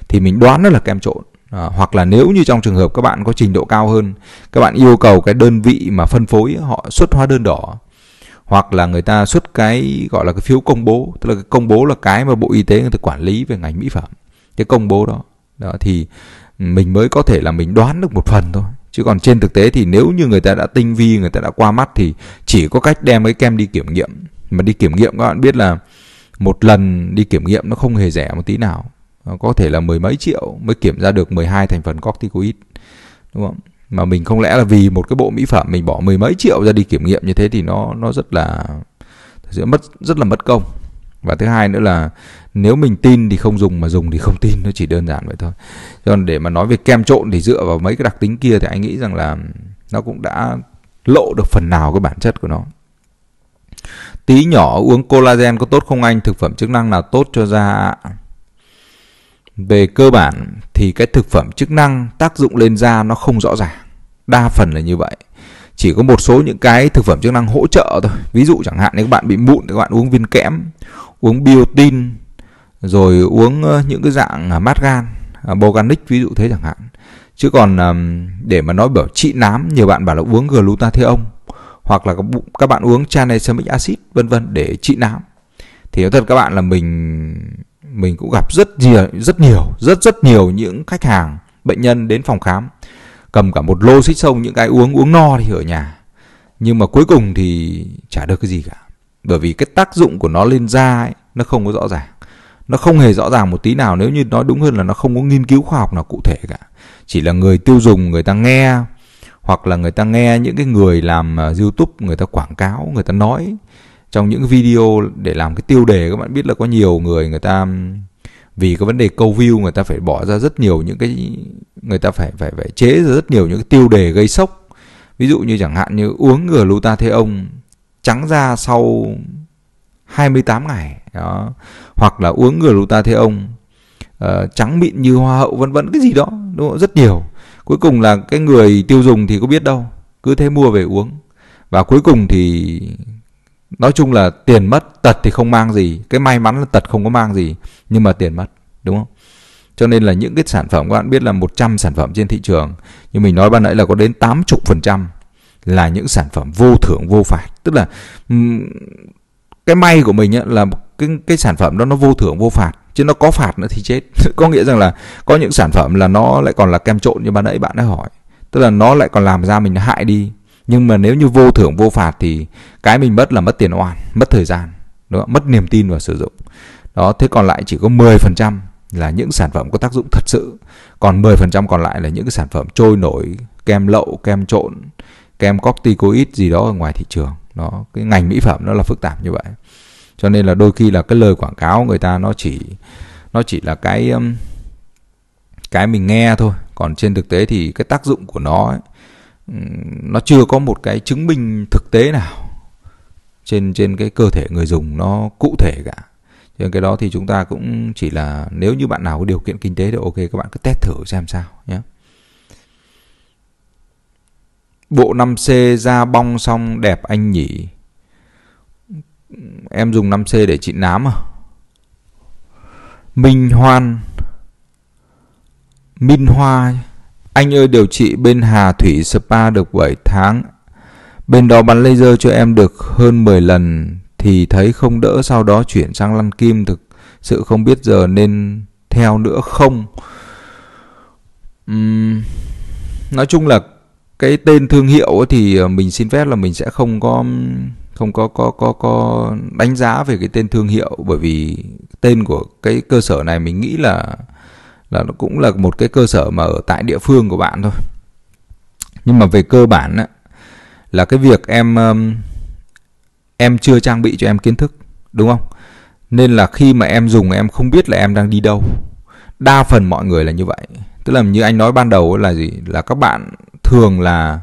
Speaker 1: thì mình đoán nó là kem trộn à, hoặc là nếu như trong trường hợp các bạn có trình độ cao hơn các bạn yêu cầu cái đơn vị mà phân phối họ xuất hóa đơn đỏ hoặc là người ta xuất cái gọi là cái phiếu công bố tức là cái công bố là cái mà bộ y tế người ta quản lý về ngành mỹ phẩm cái công bố đó đó thì mình mới có thể là mình đoán được một phần thôi chứ còn trên thực tế thì nếu như người ta đã tinh vi người ta đã qua mắt thì chỉ có cách đem cái kem đi kiểm nghiệm mà đi kiểm nghiệm các bạn biết là một lần đi kiểm nghiệm nó không hề rẻ một tí nào có thể là mười mấy triệu mới kiểm ra được 12 thành phần corticoid đúng không mà mình không lẽ là vì một cái bộ mỹ phẩm mình bỏ mười mấy triệu ra đi kiểm nghiệm như thế thì nó nó rất là sẽ mất rất là mất công và thứ hai nữa là nếu mình tin thì không dùng mà dùng thì không tin nó chỉ đơn giản vậy thôi còn để mà nói về kem trộn thì dựa vào mấy cái đặc tính kia thì anh nghĩ rằng là nó cũng đã lộ được phần nào cái bản chất của nó tí nhỏ uống collagen có tốt không anh thực phẩm chức năng nào tốt cho da về cơ bản thì cái thực phẩm chức năng tác dụng lên da nó không rõ ràng đa phần là như vậy chỉ có một số những cái thực phẩm chức năng hỗ trợ thôi ví dụ chẳng hạn nếu các bạn bị mụn thì các bạn uống viên kẽm uống biotin rồi uống những cái dạng à, mát gan à, boganic ví dụ thế chẳng hạn chứ còn để mà nói bảo trị nám nhiều bạn bảo là uống glutathione hoặc là các bạn uống tranexamic acid vân vân để trị nám thì thật các bạn là mình mình cũng gặp rất nhiều rất nhiều rất rất nhiều những khách hàng bệnh nhân đến phòng khám cầm cả một lô xích sông những cái uống uống no thì ở nhà nhưng mà cuối cùng thì chả được cái gì cả bởi vì cái tác dụng của nó lên da ấy, nó không có rõ ràng nó không hề rõ ràng một tí nào nếu như nói đúng hơn là nó không có nghiên cứu khoa học nào cụ thể cả chỉ là người tiêu dùng người ta nghe hoặc là người ta nghe những cái người làm à, youtube người ta quảng cáo người ta nói trong những video để làm cái tiêu đề các bạn biết là có nhiều người người ta vì cái vấn đề câu view người ta phải bỏ ra rất nhiều những cái người ta phải phải phải chế ra rất nhiều những cái tiêu đề gây sốc ví dụ như chẳng hạn như uống ngừa luta thế ông trắng da sau 28 ngày đó hoặc là uống ngừa luta thế ông uh, trắng mịn như hoa hậu vân vân cái gì đó đúng không? rất nhiều cuối cùng là cái người tiêu dùng thì có biết đâu cứ thế mua về uống và cuối cùng thì nói chung là tiền mất tật thì không mang gì cái may mắn là tật không có mang gì nhưng mà tiền mất đúng không cho nên là những cái sản phẩm các bạn biết là 100 sản phẩm trên thị trường như mình nói ban nãy là có đến 80% là những sản phẩm vô thưởng vô phạt tức là cái may của mình là cái cái sản phẩm đó nó vô thưởng vô phạt chứ nó có phạt nữa thì chết có nghĩa rằng là có những sản phẩm là nó lại còn là kem trộn như ban nãy bạn đã hỏi tức là nó lại còn làm ra mình hại đi nhưng mà nếu như vô thưởng vô phạt thì cái mình mất là mất tiền oan mất thời gian đúng không? mất niềm tin vào sử dụng đó thế còn lại chỉ có 10% là những sản phẩm có tác dụng thật sự còn 10% còn lại là những cái sản phẩm trôi nổi kem lậu kem trộn kem corticoid gì đó ở ngoài thị trường đó cái ngành mỹ phẩm nó là phức tạp như vậy cho nên là đôi khi là cái lời quảng cáo người ta nó chỉ nó chỉ là cái um, cái mình nghe thôi còn trên thực tế thì cái tác dụng của nó ấy, nó chưa có một cái chứng minh thực tế nào trên trên cái cơ thể người dùng nó cụ thể cả cho cái đó thì chúng ta cũng chỉ là nếu như bạn nào có điều kiện kinh tế thì ok các bạn cứ test thử xem sao nhé bộ 5C da bong xong đẹp anh nhỉ em dùng 5C để trị nám à Minh Hoan Minh Hoa anh ơi điều trị bên Hà Thủy Spa được 7 tháng. Bên đó bắn laser cho em được hơn 10 lần thì thấy không đỡ sau đó chuyển sang lăn kim thực sự không biết giờ nên theo nữa không. Uhm, nói chung là cái tên thương hiệu thì ờ, mình xin phép là mình sẽ không có không có có có có đánh giá về cái tên thương hiệu bởi vì tên của cái cơ sở này mình nghĩ là là nó cũng là một cái cơ sở mà ở tại địa phương của bạn thôi nhưng mà về cơ bản á, là cái việc em um, em chưa trang bị cho em kiến thức đúng không nên là khi mà em dùng em không biết là em đang đi đâu đa phần mọi người là như vậy tức là như anh nói ban đầu là gì là các bạn thường là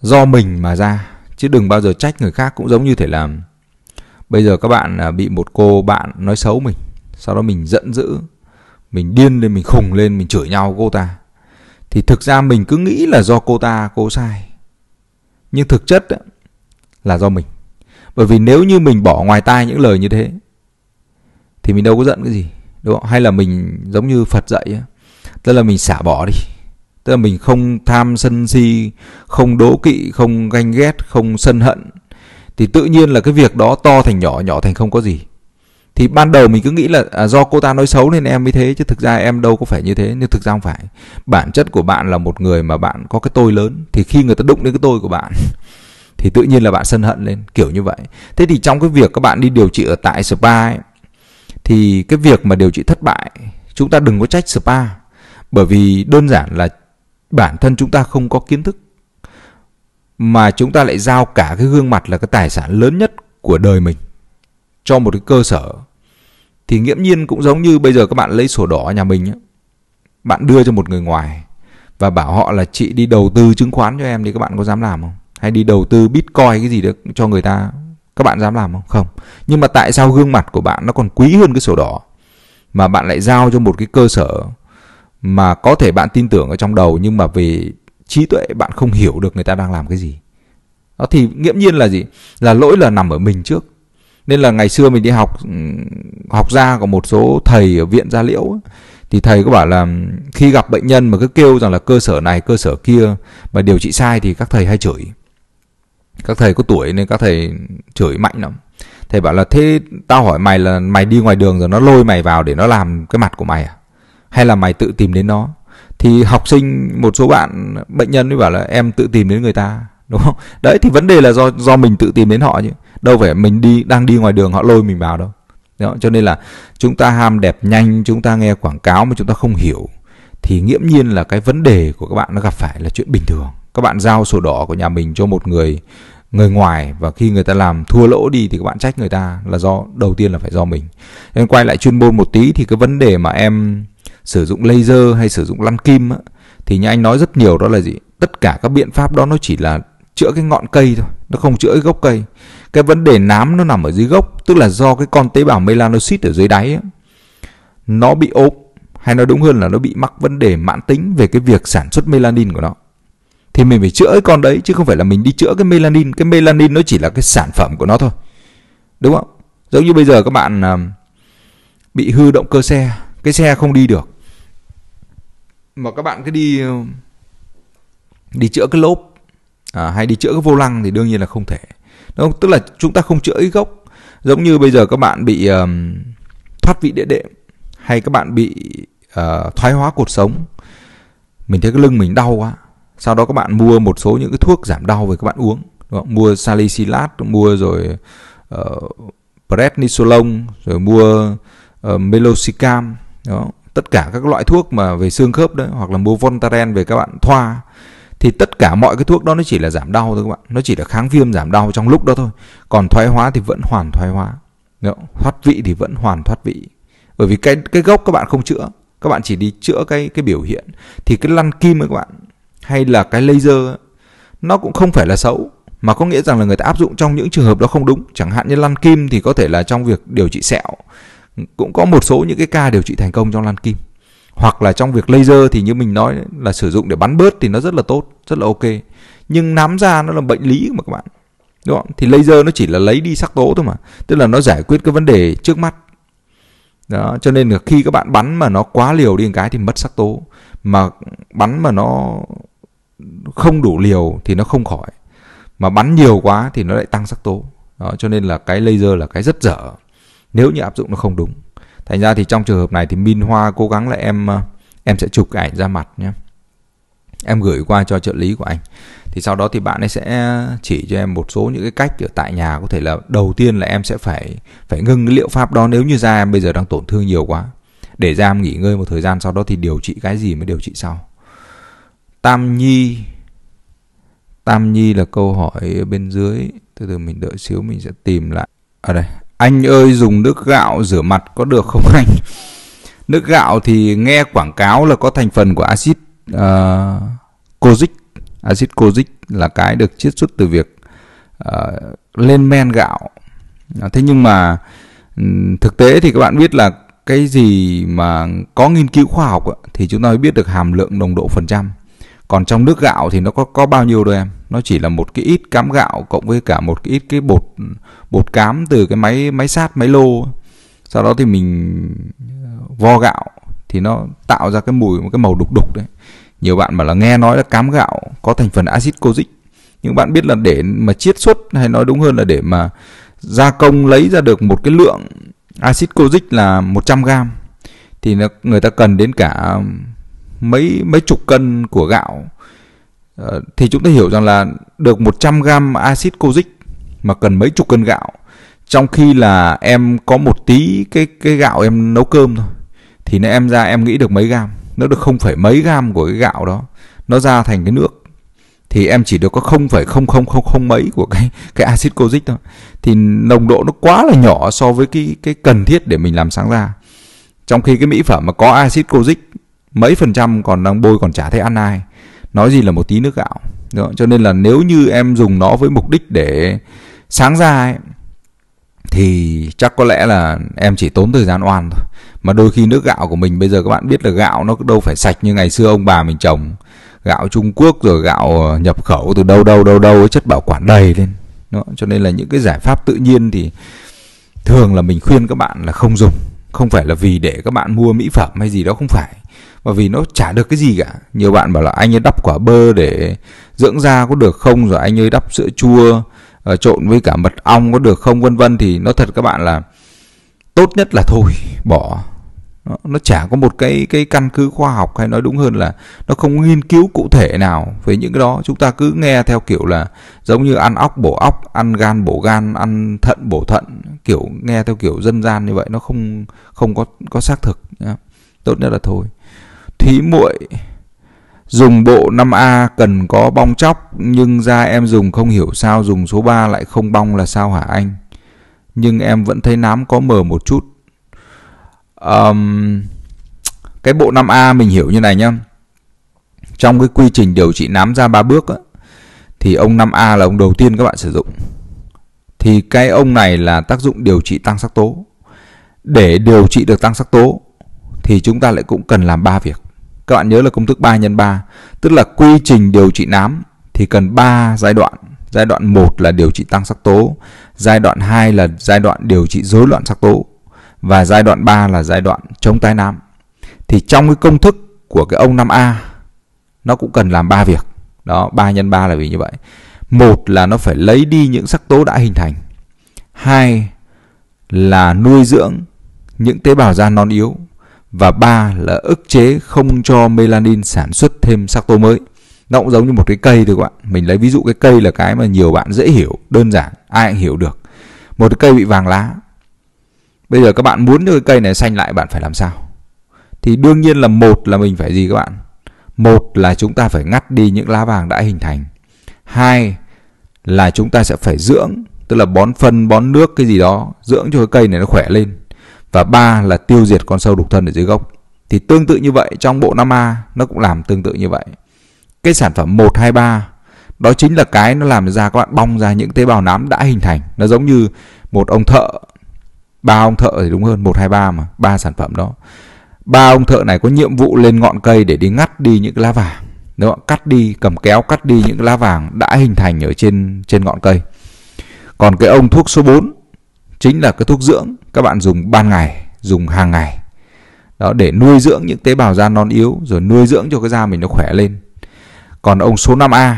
Speaker 1: do mình mà ra chứ đừng bao giờ trách người khác cũng giống như thể là bây giờ các bạn à, bị một cô bạn nói xấu mình sau đó mình giận dữ mình điên lên mình khùng lên mình chửi nhau cô ta thì thực ra mình cứ nghĩ là do cô ta cô sai nhưng thực chất là do mình bởi vì nếu như mình bỏ ngoài tai những lời như thế thì mình đâu có giận cái gì đúng không hay là mình giống như phật dạy tức là mình xả bỏ đi tức là mình không tham sân si không đố kỵ không ganh ghét không sân hận thì tự nhiên là cái việc đó to thành nhỏ nhỏ thành không có gì thì ban đầu mình cứ nghĩ là à, do cô ta nói xấu nên em mới thế chứ thực ra em đâu có phải như thế nhưng thực ra không phải bản chất của bạn là một người mà bạn có cái tôi lớn thì khi người ta đụng đến cái tôi của bạn thì tự nhiên là bạn sân hận lên kiểu như vậy thế thì trong cái việc các bạn đi điều trị ở tại spa ấy, thì cái việc mà điều trị thất bại chúng ta đừng có trách spa bởi vì đơn giản là bản thân chúng ta không có kiến thức mà chúng ta lại giao cả cái gương mặt là cái tài sản lớn nhất của đời mình cho một cái cơ sở thì nghiễm nhiên cũng giống như bây giờ các bạn lấy sổ đỏ nhà mình bạn đưa cho một người ngoài và bảo họ là chị đi đầu tư chứng khoán cho em thì các bạn có dám làm không hay đi đầu tư bitcoin cái gì được cho người ta các bạn dám làm không không nhưng mà tại sao gương mặt của bạn nó còn quý hơn cái sổ đỏ mà bạn lại giao cho một cái cơ sở mà có thể bạn tin tưởng ở trong đầu nhưng mà về trí tuệ bạn không hiểu được người ta đang làm cái gì đó thì nghiễm nhiên là gì là lỗi là nằm ở mình trước nên là ngày xưa mình đi học ừ, học ra của một số thầy ở viện gia liễu thì thầy có bảo là ừ, khi gặp bệnh nhân mà cứ kêu rằng là cơ sở này cơ sở kia mà điều trị sai thì các thầy hay chửi các thầy có tuổi nên các thầy chửi mạnh lắm thầy bảo là thế tao hỏi mày là mày đi ngoài đường rồi nó lôi mày vào để nó làm cái mặt của mày à hay là mày tự tìm đến nó thì học sinh một số bạn bệnh nhân mới bảo là em tự tìm đến người ta đúng không đấy thì vấn đề là do do mình tự tìm đến họ chứ đâu phải mình đi đang đi ngoài đường họ lôi mình vào đâu đó cho nên là chúng ta ham đẹp nhanh chúng ta nghe quảng cáo mà chúng ta không hiểu thì nghiễm nhiên là cái vấn đề của các bạn nó gặp phải là chuyện bình thường các bạn giao sổ đỏ của nhà mình cho một người người ngoài và khi người ta làm thua lỗ đi thì các bạn trách người ta là do đầu tiên là phải do mình nên quay lại chuyên môn một tí thì cái vấn đề mà em sử dụng laser hay sử dụng lăn kim á, thì như anh nói rất nhiều đó là gì tất cả các biện pháp đó nó chỉ là chữa cái ngọn cây thôi nó không chữa cái gốc cây cái vấn đề nám nó nằm ở dưới gốc tức là do cái con tế bào melanocyte ở dưới đáy ấy, nó bị ốm hay nói đúng hơn là nó bị mắc vấn đề mãn tính về cái việc sản xuất melanin của nó thì mình phải chữa cái con đấy chứ không phải là mình đi chữa cái melanin cái melanin nó chỉ là cái sản phẩm của nó thôi đúng không giống như bây giờ các bạn à, bị hư động cơ xe cái xe không đi được mà các bạn cứ đi đi chữa cái lốp à, hay đi chữa cái vô lăng thì đương nhiên là không thể đúng không tức là chúng ta không chữa gốc giống như bây giờ các bạn bị um, thoát vị địa đệm hay các bạn bị uh, thoái hóa cột sống mình thấy cái lưng mình đau quá sau đó các bạn mua một số những cái thuốc giảm đau về các bạn uống đúng không? mua salicylat mua rồi uh, prednisolone rồi mua uh, ờ, melosicam đó tất cả các loại thuốc mà về xương khớp đấy hoặc là mua Voltaren về các bạn thoa thì tất cả mọi cái thuốc đó nó chỉ là giảm đau thôi các bạn nó chỉ là kháng viêm giảm đau trong lúc đó thôi còn thoái hóa thì vẫn hoàn thoái hóa thoát vị thì vẫn hoàn thoát vị bởi vì cái cái gốc các bạn không chữa các bạn chỉ đi chữa cái cái biểu hiện thì cái lăn kim ấy các bạn hay là cái laser nó cũng không phải là xấu mà có nghĩa rằng là người ta áp dụng trong những trường hợp đó không đúng chẳng hạn như lăn kim thì có thể là trong việc điều trị sẹo cũng có một số những cái ca điều trị thành công trong lăn kim hoặc là trong việc laser thì như mình nói là sử dụng để bắn bớt thì nó rất là tốt rất là ok nhưng nám da nó là bệnh lý mà các bạn đúng không thì laser nó chỉ là lấy đi sắc tố thôi mà tức là nó giải quyết cái vấn đề trước mắt đó cho nên là khi các bạn bắn mà nó quá liều đi một cái thì mất sắc tố mà bắn mà nó không đủ liều thì nó không khỏi mà bắn nhiều quá thì nó lại tăng sắc tố đó cho nên là cái laser là cái rất dở nếu như áp dụng nó không đúng thành ra thì trong trường hợp này thì minh Hoa cố gắng là em ờ, em sẽ chụp cái ảnh ra mặt nhé em gửi qua cho trợ lý của anh thì sau đó thì bạn ấy sẽ chỉ cho em một số những cái cách ở tại nhà có thể là đầu tiên là em sẽ phải phải ngưng cái liệu pháp đó nếu như da em bây giờ đang tổn thương nhiều quá để da em nghỉ ngơi một thời gian sau đó thì điều trị cái gì mới điều trị sau Tam Nhi Tam Nhi là câu hỏi bên dưới từ từ mình đợi xíu mình sẽ tìm lại ở à đây anh ơi dùng nước gạo rửa mặt có được không anh? nước gạo thì nghe quảng cáo là có thành phần của axit uh, ờ, kojic. Axit kojic là cái được chiết xuất từ việc uh, lên men gạo. Thế nhưng mà thực tế thì các bạn biết là cái gì mà có nghiên cứu khoa học thì chúng ta mới biết được hàm lượng nồng độ phần trăm còn trong nước gạo thì nó có có bao nhiêu đâu em nó chỉ là một cái ít cám gạo cộng với cả một cái ít cái bột bột cám từ cái máy máy sát máy lô sau đó thì mình ờ, vo gạo thì nó tạo ra cái mùi một cái màu đục đục đấy nhiều bạn bảo là nghe nói là cám gạo có thành phần axit kojic nhưng bạn biết là để mà chiết xuất hay nói đúng hơn là để mà gia công lấy ra được một cái lượng axit kojic là 100 gram thì người ta cần đến cả mấy mấy chục cân của gạo ờ, thì chúng ta hiểu rằng là được 100 gram axit kojic mà cần mấy chục cân gạo trong khi là em có một tí cái cái gạo em nấu cơm thôi thì nó em ra em nghĩ được mấy gram, nó được không phải mấy gram của cái gạo đó nó ra thành cái nước thì em chỉ được có không phải không không không không mấy của cái cái axit kojic thôi thì nồng độ nó quá là nhỏ so với cái cái cần thiết để mình làm sáng ra trong khi cái mỹ phẩm mà có axit kojic mấy phần trăm còn đang bôi còn chả thấy ăn ai nói gì là một tí nước gạo Đó. cho nên là nếu như em dùng nó với mục đích để sáng ra ấy, thì chắc có lẽ là em chỉ tốn thời gian oan thôi mà đôi khi nước gạo của mình bây giờ các bạn biết là gạo nó đâu phải sạch như ngày xưa ông bà mình trồng gạo Trung Quốc rồi gạo nhập khẩu từ đâu đâu đâu đâu chất bảo quản đầy lên Đó. cho nên là những cái giải pháp tự nhiên thì thường là mình khuyên các bạn là không dùng không phải là vì để các bạn mua mỹ phẩm hay gì đó không phải bởi vì nó chả được cái gì cả nhiều bạn bảo là anh ấy đắp quả bơ để dưỡng da có được không rồi anh ấy đắp sữa chua uh, trộn với cả mật ong có được không vân vân thì nó thật các bạn là tốt nhất là thôi bỏ nó, nó chả có một cái cái căn cứ khoa học hay nói đúng hơn là nó không nghiên cứu cụ thể nào về những cái đó chúng ta cứ nghe theo kiểu là giống như ăn óc bổ óc ăn gan bổ gan ăn thận bổ thận kiểu nghe theo kiểu dân gian như vậy nó không không có có xác thực tốt nhất là thôi thí muội dùng bộ 5A cần có bong chóc nhưng da em dùng không hiểu sao dùng số 3 lại không bong là sao hả anh nhưng em vẫn thấy nám có mờ một chút um, cái bộ 5A mình hiểu như này nhá trong cái quy trình điều trị nám da ba bước á, thì ông 5A là ông đầu tiên các bạn sử dụng thì cái ông này là tác dụng điều trị tăng sắc tố để điều trị được tăng sắc tố thì chúng ta lại cũng cần làm ba việc các bạn nhớ là công thức 3 x 3, tức là quy trình điều trị nám thì cần 3 giai đoạn. Giai đoạn 1 là điều trị tăng sắc tố, giai đoạn 2 là giai đoạn điều trị rối loạn sắc tố và giai đoạn 3 là giai đoạn chống tái nám. Thì trong cái công thức của cái ông 5A nó cũng cần làm 3 việc. Đó, 3 x 3 là vì như vậy. Một là nó phải lấy đi những sắc tố đã hình thành. Hai là nuôi dưỡng những tế bào da non yếu và ba là ức chế không cho melanin sản xuất thêm sắc tố mới nó cũng giống như một cái cây thôi các bạn mình lấy ví dụ cái cây là cái mà nhiều bạn dễ hiểu đơn giản ai cũng hiểu được một cái cây bị vàng lá bây giờ các bạn muốn cho cái cây này xanh lại bạn phải làm sao thì đương nhiên là một là mình phải gì các bạn một là chúng ta phải ngắt đi những lá vàng đã hình thành hai là chúng ta sẽ phải dưỡng tức là bón phân bón nước cái gì đó dưỡng cho cái cây này nó khỏe lên và ba là tiêu diệt con sâu đục thân ở dưới gốc thì tương tự như vậy trong bộ Nam A nó cũng làm tương tự như vậy cái sản phẩm 123 đó chính là cái nó làm ra các bạn bong ra những tế bào nám đã hình thành nó giống như một ông thợ ba ông thợ thì đúng hơn 123 mà ba sản phẩm đó ba ông thợ này có nhiệm vụ lên ngọn cây để đi ngắt đi những cái lá vàng nếu không? cắt đi cầm kéo cắt đi những cái lá vàng đã hình thành ở trên trên ngọn cây còn cái ông thuốc số 4 chính là cái thuốc dưỡng các bạn dùng ban ngày dùng hàng ngày đó để nuôi dưỡng những tế bào da non yếu rồi nuôi dưỡng cho cái da mình nó khỏe lên còn ông số 5A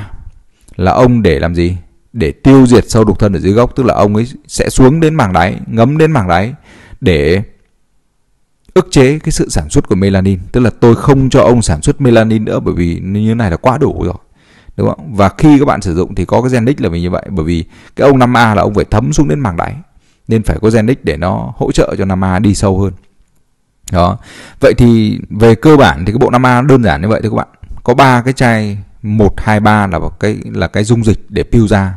Speaker 1: là ông để làm gì để tiêu diệt sâu đục thân ở dưới gốc tức là ông ấy sẽ xuống đến mảng đáy ngấm đến mảng đáy để ức chế cái sự sản xuất của melanin tức là tôi không cho ông sản xuất melanin nữa bởi vì như này là quá đủ rồi đúng không và khi các bạn sử dụng thì có cái gen là vì như vậy bởi vì cái ông 5A là ông phải thấm xuống đến mảng đáy nên phải có Genix để nó hỗ trợ cho Nam A đi sâu hơn đó vậy thì về cơ bản thì cái bộ Nam A đơn giản như vậy thôi các bạn có ba cái chai 123 là cái là cái dung dịch để piu ra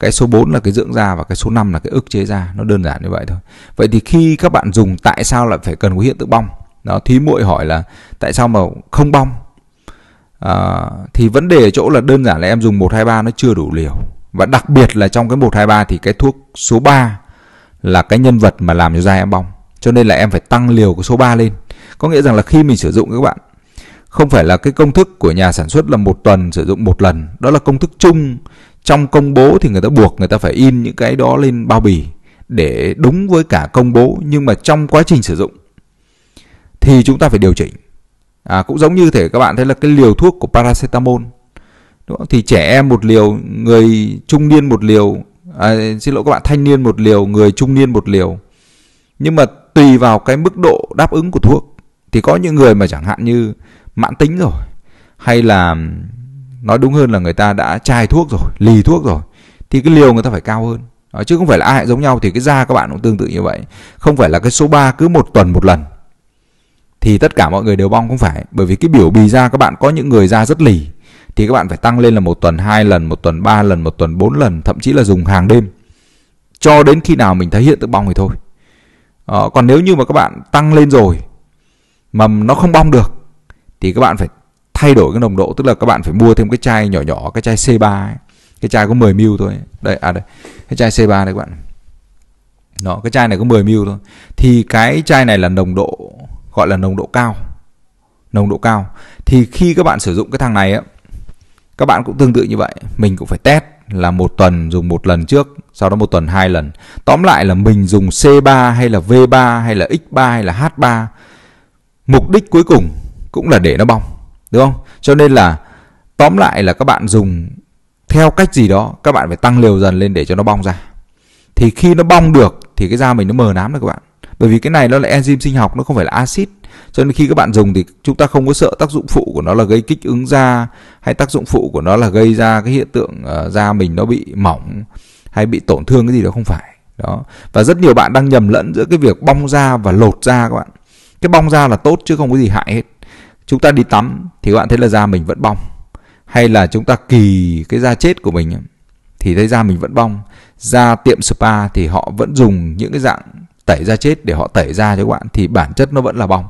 Speaker 1: cái số 4 là cái dưỡng da và cái số 5 là cái ức chế da nó đơn giản như vậy thôi vậy thì khi các bạn dùng tại sao lại phải cần có hiện tượng bong đó thí muội hỏi là tại sao mà không bong à, thì vấn đề ở chỗ là đơn giản là em dùng 123 nó chưa đủ liều và đặc biệt là trong cái 123 thì cái thuốc số 3 là cái nhân vật mà làm cho da em bong cho nên là em phải tăng liều của số 3 lên có nghĩa rằng là khi mình sử dụng các bạn không phải là cái công thức của nhà sản xuất là một tuần sử dụng một lần đó là công thức chung trong công bố thì người ta buộc người ta phải in những cái đó lên bao bì để đúng với cả công bố nhưng mà trong quá trình sử dụng thì chúng ta phải điều chỉnh à, cũng giống như thể các bạn thấy là cái liều thuốc của paracetamol Đúng không? thì trẻ em một liều người trung niên một liều à, xin lỗi các bạn thanh niên một liều người trung niên một liều nhưng mà tùy vào cái mức độ đáp ứng của thuốc thì có những người mà chẳng hạn như mãn tính rồi hay là nói đúng hơn là người ta đã chai thuốc rồi lì thuốc rồi thì cái liều người ta phải cao hơn à, chứ không phải là ai giống nhau thì cái da các bạn cũng tương tự như vậy không phải là cái số 3 cứ một tuần một lần thì tất cả mọi người đều bong không phải bởi vì cái biểu bì da các bạn có những người da rất lì thì các bạn phải tăng lên là một tuần hai lần một tuần ba lần một tuần bốn lần thậm chí là dùng hàng đêm cho đến khi nào mình thấy hiện tượng bong thì thôi à, còn nếu như mà các bạn tăng lên rồi mà nó không bong được thì các bạn phải thay đổi cái nồng độ tức là các bạn phải mua thêm cái chai nhỏ nhỏ cái chai C3 ấy. cái chai có 10 ml thôi đây à đây cái chai C3 này các bạn nó cái chai này có 10 ml thôi thì cái chai này là nồng độ gọi là nồng độ cao nồng độ cao thì khi các bạn sử dụng cái thằng này á các bạn cũng tương tự như vậy mình cũng phải test là một tuần dùng một lần trước sau đó một tuần hai lần tóm lại là mình dùng C3 hay là V3 hay là X3 hay là H3 mục đích cuối cùng cũng là để nó bong đúng không cho nên là tóm lại là các bạn dùng theo cách gì đó các bạn phải tăng liều dần lên để cho nó bong ra thì khi nó bong được thì cái da mình nó mờ nám rồi các bạn bởi vì cái này nó là enzyme sinh học nó không phải là axit cho nên khi các bạn dùng thì chúng ta không có sợ tác dụng phụ của nó là gây kích ứng da hay tác dụng phụ của nó là gây ra cái hiện tượng ờ, da mình nó bị mỏng hay bị tổn thương cái gì đó không phải đó và rất nhiều bạn đang nhầm lẫn giữa cái việc bong da và lột da các bạn cái bong da là tốt chứ không có gì hại hết chúng ta đi tắm thì các bạn thấy là da mình vẫn bong hay là chúng ta kỳ cái da chết của mình thì thấy da mình vẫn bong ra tiệm spa thì họ vẫn dùng những cái dạng tẩy da chết để họ tẩy da cho các bạn thì bản chất nó vẫn là bong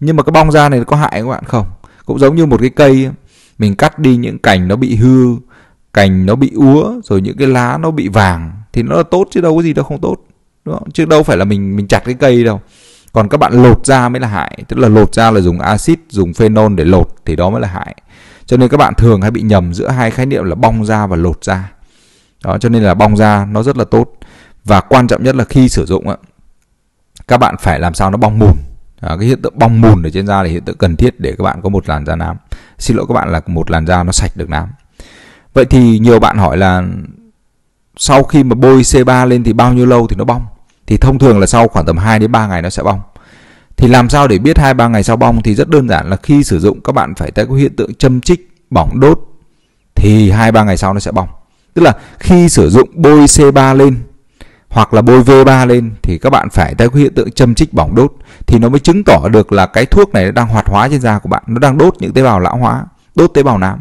Speaker 1: nhưng mà cái bong ra này có hại các bạn không cũng giống như một cái cây mình cắt đi những cành nó bị hư cành nó bị úa rồi những cái lá nó bị vàng thì nó là tốt chứ đâu có gì đâu không tốt đúng không? chứ đâu phải là mình mình chặt cái cây đâu còn các bạn lột ra mới là hại tức là lột ra là dùng axit dùng phenol để lột thì đó mới là hại cho nên các bạn thường hay bị nhầm giữa hai khái niệm là bong ra và lột ra đó cho nên là bong ra nó rất là tốt và quan trọng nhất là khi sử dụng các bạn phải làm sao nó bong mùn à, cái hiện tượng bong mùn ở trên da là hiện tượng cần thiết để các bạn có một làn da nám xin lỗi các bạn là một làn da nó sạch được nám vậy thì nhiều bạn hỏi là sau khi mà bôi C3 lên thì bao nhiêu lâu thì nó bong thì thông thường là sau khoảng tầm 2 đến 3 ngày nó sẽ bong thì làm sao để biết 2 3 ngày sau bong thì rất đơn giản là khi sử dụng các bạn phải thấy có hiện tượng châm chích bỏng đốt thì 2 3 ngày sau nó sẽ bong tức là khi sử dụng bôi C3 lên hoặc là bôi V3 lên thì các bạn phải thấy cái hiện tượng châm chích bỏng đốt thì nó mới chứng tỏ được là cái thuốc này nó đang hoạt hóa trên da của bạn, nó đang đốt những tế bào lão hóa, đốt tế bào nám.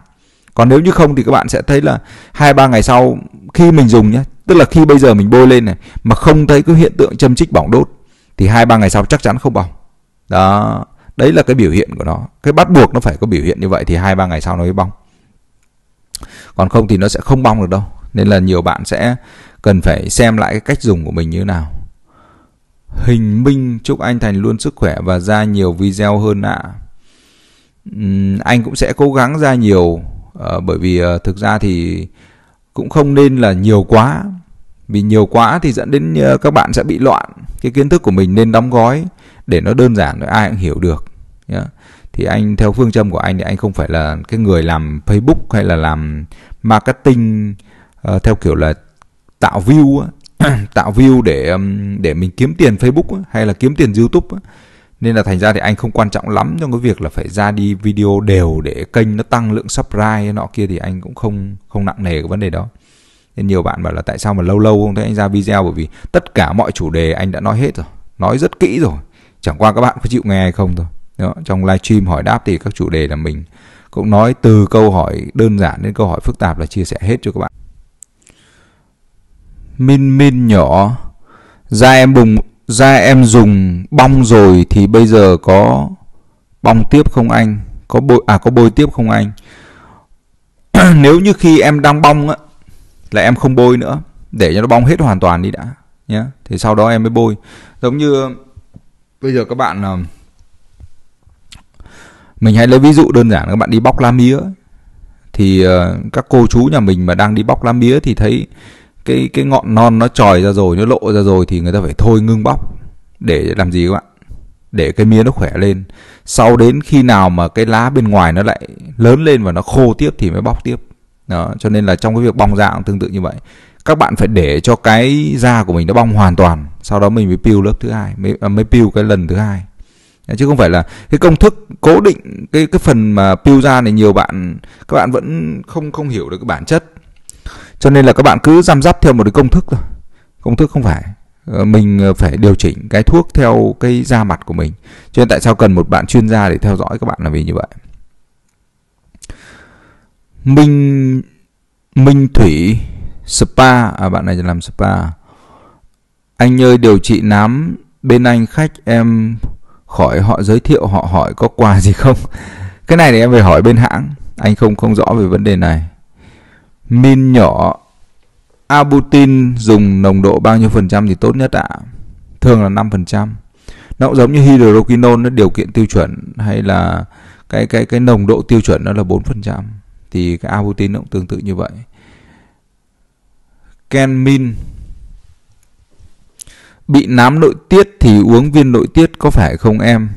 Speaker 1: Còn nếu như không thì các bạn sẽ thấy là hai ba ngày sau khi mình dùng nhé, tức là khi bây giờ mình bôi lên này mà không thấy cái hiện tượng châm chích bỏng đốt thì hai ba ngày sau chắc chắn không bỏng. Đó, đấy là cái biểu hiện của nó. Cái bắt buộc nó phải có biểu hiện như vậy thì hai ba ngày sau nó mới bong. Còn không thì nó sẽ không bong được đâu nên là nhiều bạn sẽ cần phải xem lại cái cách dùng của mình như thế nào hình minh chúc anh thành luôn sức khỏe và ra nhiều video hơn ạ uhm, anh cũng sẽ cố gắng ra nhiều uh, bởi vì uh, thực ra thì cũng không nên là nhiều quá vì nhiều quá thì dẫn đến uh, các bạn sẽ bị loạn cái kiến thức của mình nên đóng gói để nó đơn giản để ai cũng hiểu được yeah. thì anh theo phương châm của anh thì anh không phải là cái người làm facebook hay là làm marketing Ờ, theo kiểu là tạo view tạo view để để mình kiếm tiền Facebook hay là kiếm tiền YouTube nên là thành ra thì anh không quan trọng lắm trong cái việc là phải ra đi video đều để kênh nó tăng lượng subscribe nọ kia thì anh cũng không không nặng nề cái vấn đề đó nên nhiều bạn bảo là tại sao mà lâu lâu không thấy anh ra video bởi vì tất cả mọi chủ đề anh đã nói hết rồi nói rất kỹ rồi chẳng qua các bạn có chịu nghe hay không thôi đó, trong livestream hỏi đáp thì các chủ đề là mình cũng nói từ câu hỏi đơn giản đến câu hỏi phức tạp là chia sẻ hết cho các bạn min min nhỏ da em bùng da em dùng bong rồi thì bây giờ có bong tiếp không anh có bôi à có bôi tiếp không anh nếu như khi em đang bong á là em không bôi nữa để cho nó bong hết hoàn toàn đi đã nhé thì sau đó em mới bôi giống như bây giờ các bạn ờ, mình hãy lấy ví dụ đơn giản các bạn đi bóc lá mía thì ờ, các cô chú nhà mình mà đang đi bóc lá mía thì thấy cái cái ngọn non nó tròi ra rồi nó lộ ra rồi thì người ta phải thôi ngưng bóc để làm gì các bạn để cái mía nó khỏe lên sau đến khi nào mà cái lá bên ngoài nó lại lớn lên và nó khô tiếp thì mới bóc tiếp đó, cho nên là trong cái việc bong dạng tương tự như vậy các bạn phải để cho cái da của mình nó bong hoàn toàn sau đó mình mới peel lớp thứ hai mới à, mới peel cái lần thứ hai chứ không phải là cái công thức cố định cái cái phần mà peel ra này nhiều bạn các bạn vẫn không không hiểu được cái bản chất cho nên là các bạn cứ giam giáp theo một cái công thức thôi công thức không phải ờ, mình ờ, phải điều chỉnh cái thuốc theo cái da mặt của mình cho nên tại sao cần một bạn chuyên gia để theo dõi các bạn là vì như vậy Minh Minh Thủy Spa à bạn này làm spa anh ơi điều trị nám bên anh khách em khỏi họ giới thiệu họ hỏi có quà gì không cái này thì em phải hỏi bên hãng anh không không rõ về vấn đề này min nhỏ Abutin dùng nồng độ bao nhiêu phần trăm thì tốt nhất ạ? À? Thường là 5%. Nó cũng giống như hydroquinone nó điều kiện tiêu chuẩn hay là cái cái cái nồng độ tiêu chuẩn nó là 4% thì cái abutin nó cũng tương tự như vậy. Kenmin bị nám nội tiết thì uống viên nội tiết có phải không em?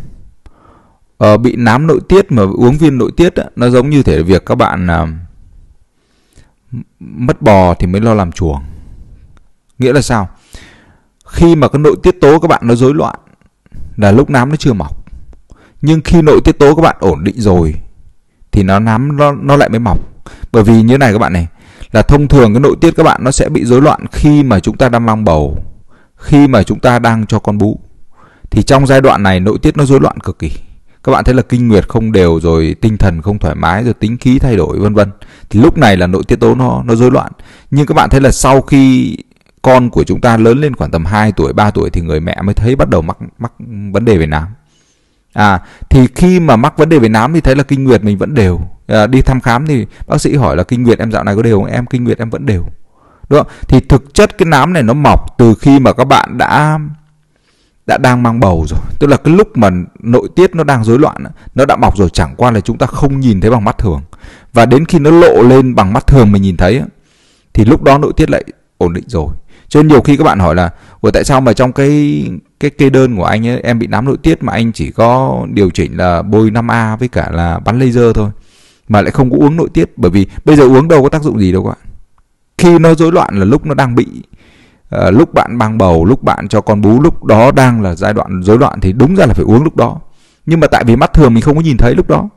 Speaker 1: Ờ, bị nám nội tiết mà uống viên nội tiết á, nó giống như thể việc các bạn à, mất bò thì mới lo làm chuồng nghĩa là sao khi mà cái nội tiết tố các bạn nó rối loạn là lúc nám nó chưa mọc nhưng khi nội tiết tố các bạn ổn định rồi thì nó nám nó, nó lại mới mọc bởi vì như này các bạn này là thông thường cái nội tiết các bạn nó sẽ bị rối loạn khi mà chúng ta đang mang bầu khi mà chúng ta đang cho con bú thì trong giai đoạn này nội tiết nó rối loạn cực kỳ các bạn thấy là kinh nguyệt không đều rồi tinh thần không thoải mái rồi tính khí thay đổi vân vân thì lúc này là nội tiết tố nó nó rối loạn nhưng các bạn thấy là sau khi con của chúng ta lớn lên khoảng tầm 2 tuổi 3 tuổi thì người mẹ mới thấy bắt đầu mắc mắc vấn đề về nám à thì khi mà mắc vấn đề về nám thì thấy là kinh nguyệt mình vẫn đều à, đi thăm khám thì bác sĩ hỏi là kinh nguyệt em dạo này có đều không em kinh nguyệt em vẫn đều đúng không thì thực chất cái nám này nó mọc từ khi mà các bạn đã đã đang mang bầu rồi tức là cái lúc mà nội tiết nó đang rối loạn nó đã mọc rồi chẳng qua là chúng ta không nhìn thấy bằng mắt thường và đến khi nó lộ lên bằng mắt thường mình nhìn thấy thì lúc đó nội tiết lại ổn định rồi cho nên nhiều khi các bạn hỏi là ủa tại sao mà trong cái cái kê đơn của anh ấy, em bị nám nội tiết mà anh chỉ có điều chỉnh là bôi 5A với cả là bắn laser thôi mà lại không có uống nội tiết bởi vì bây giờ uống đâu có tác dụng gì đâu các bạn khi nó rối loạn là lúc nó đang bị Ờ, lúc bạn mang bầu lúc bạn cho con bú lúc đó đang là giai đoạn rối loạn thì đúng ra là phải uống lúc đó nhưng mà tại vì mắt thường mình không có nhìn thấy lúc đó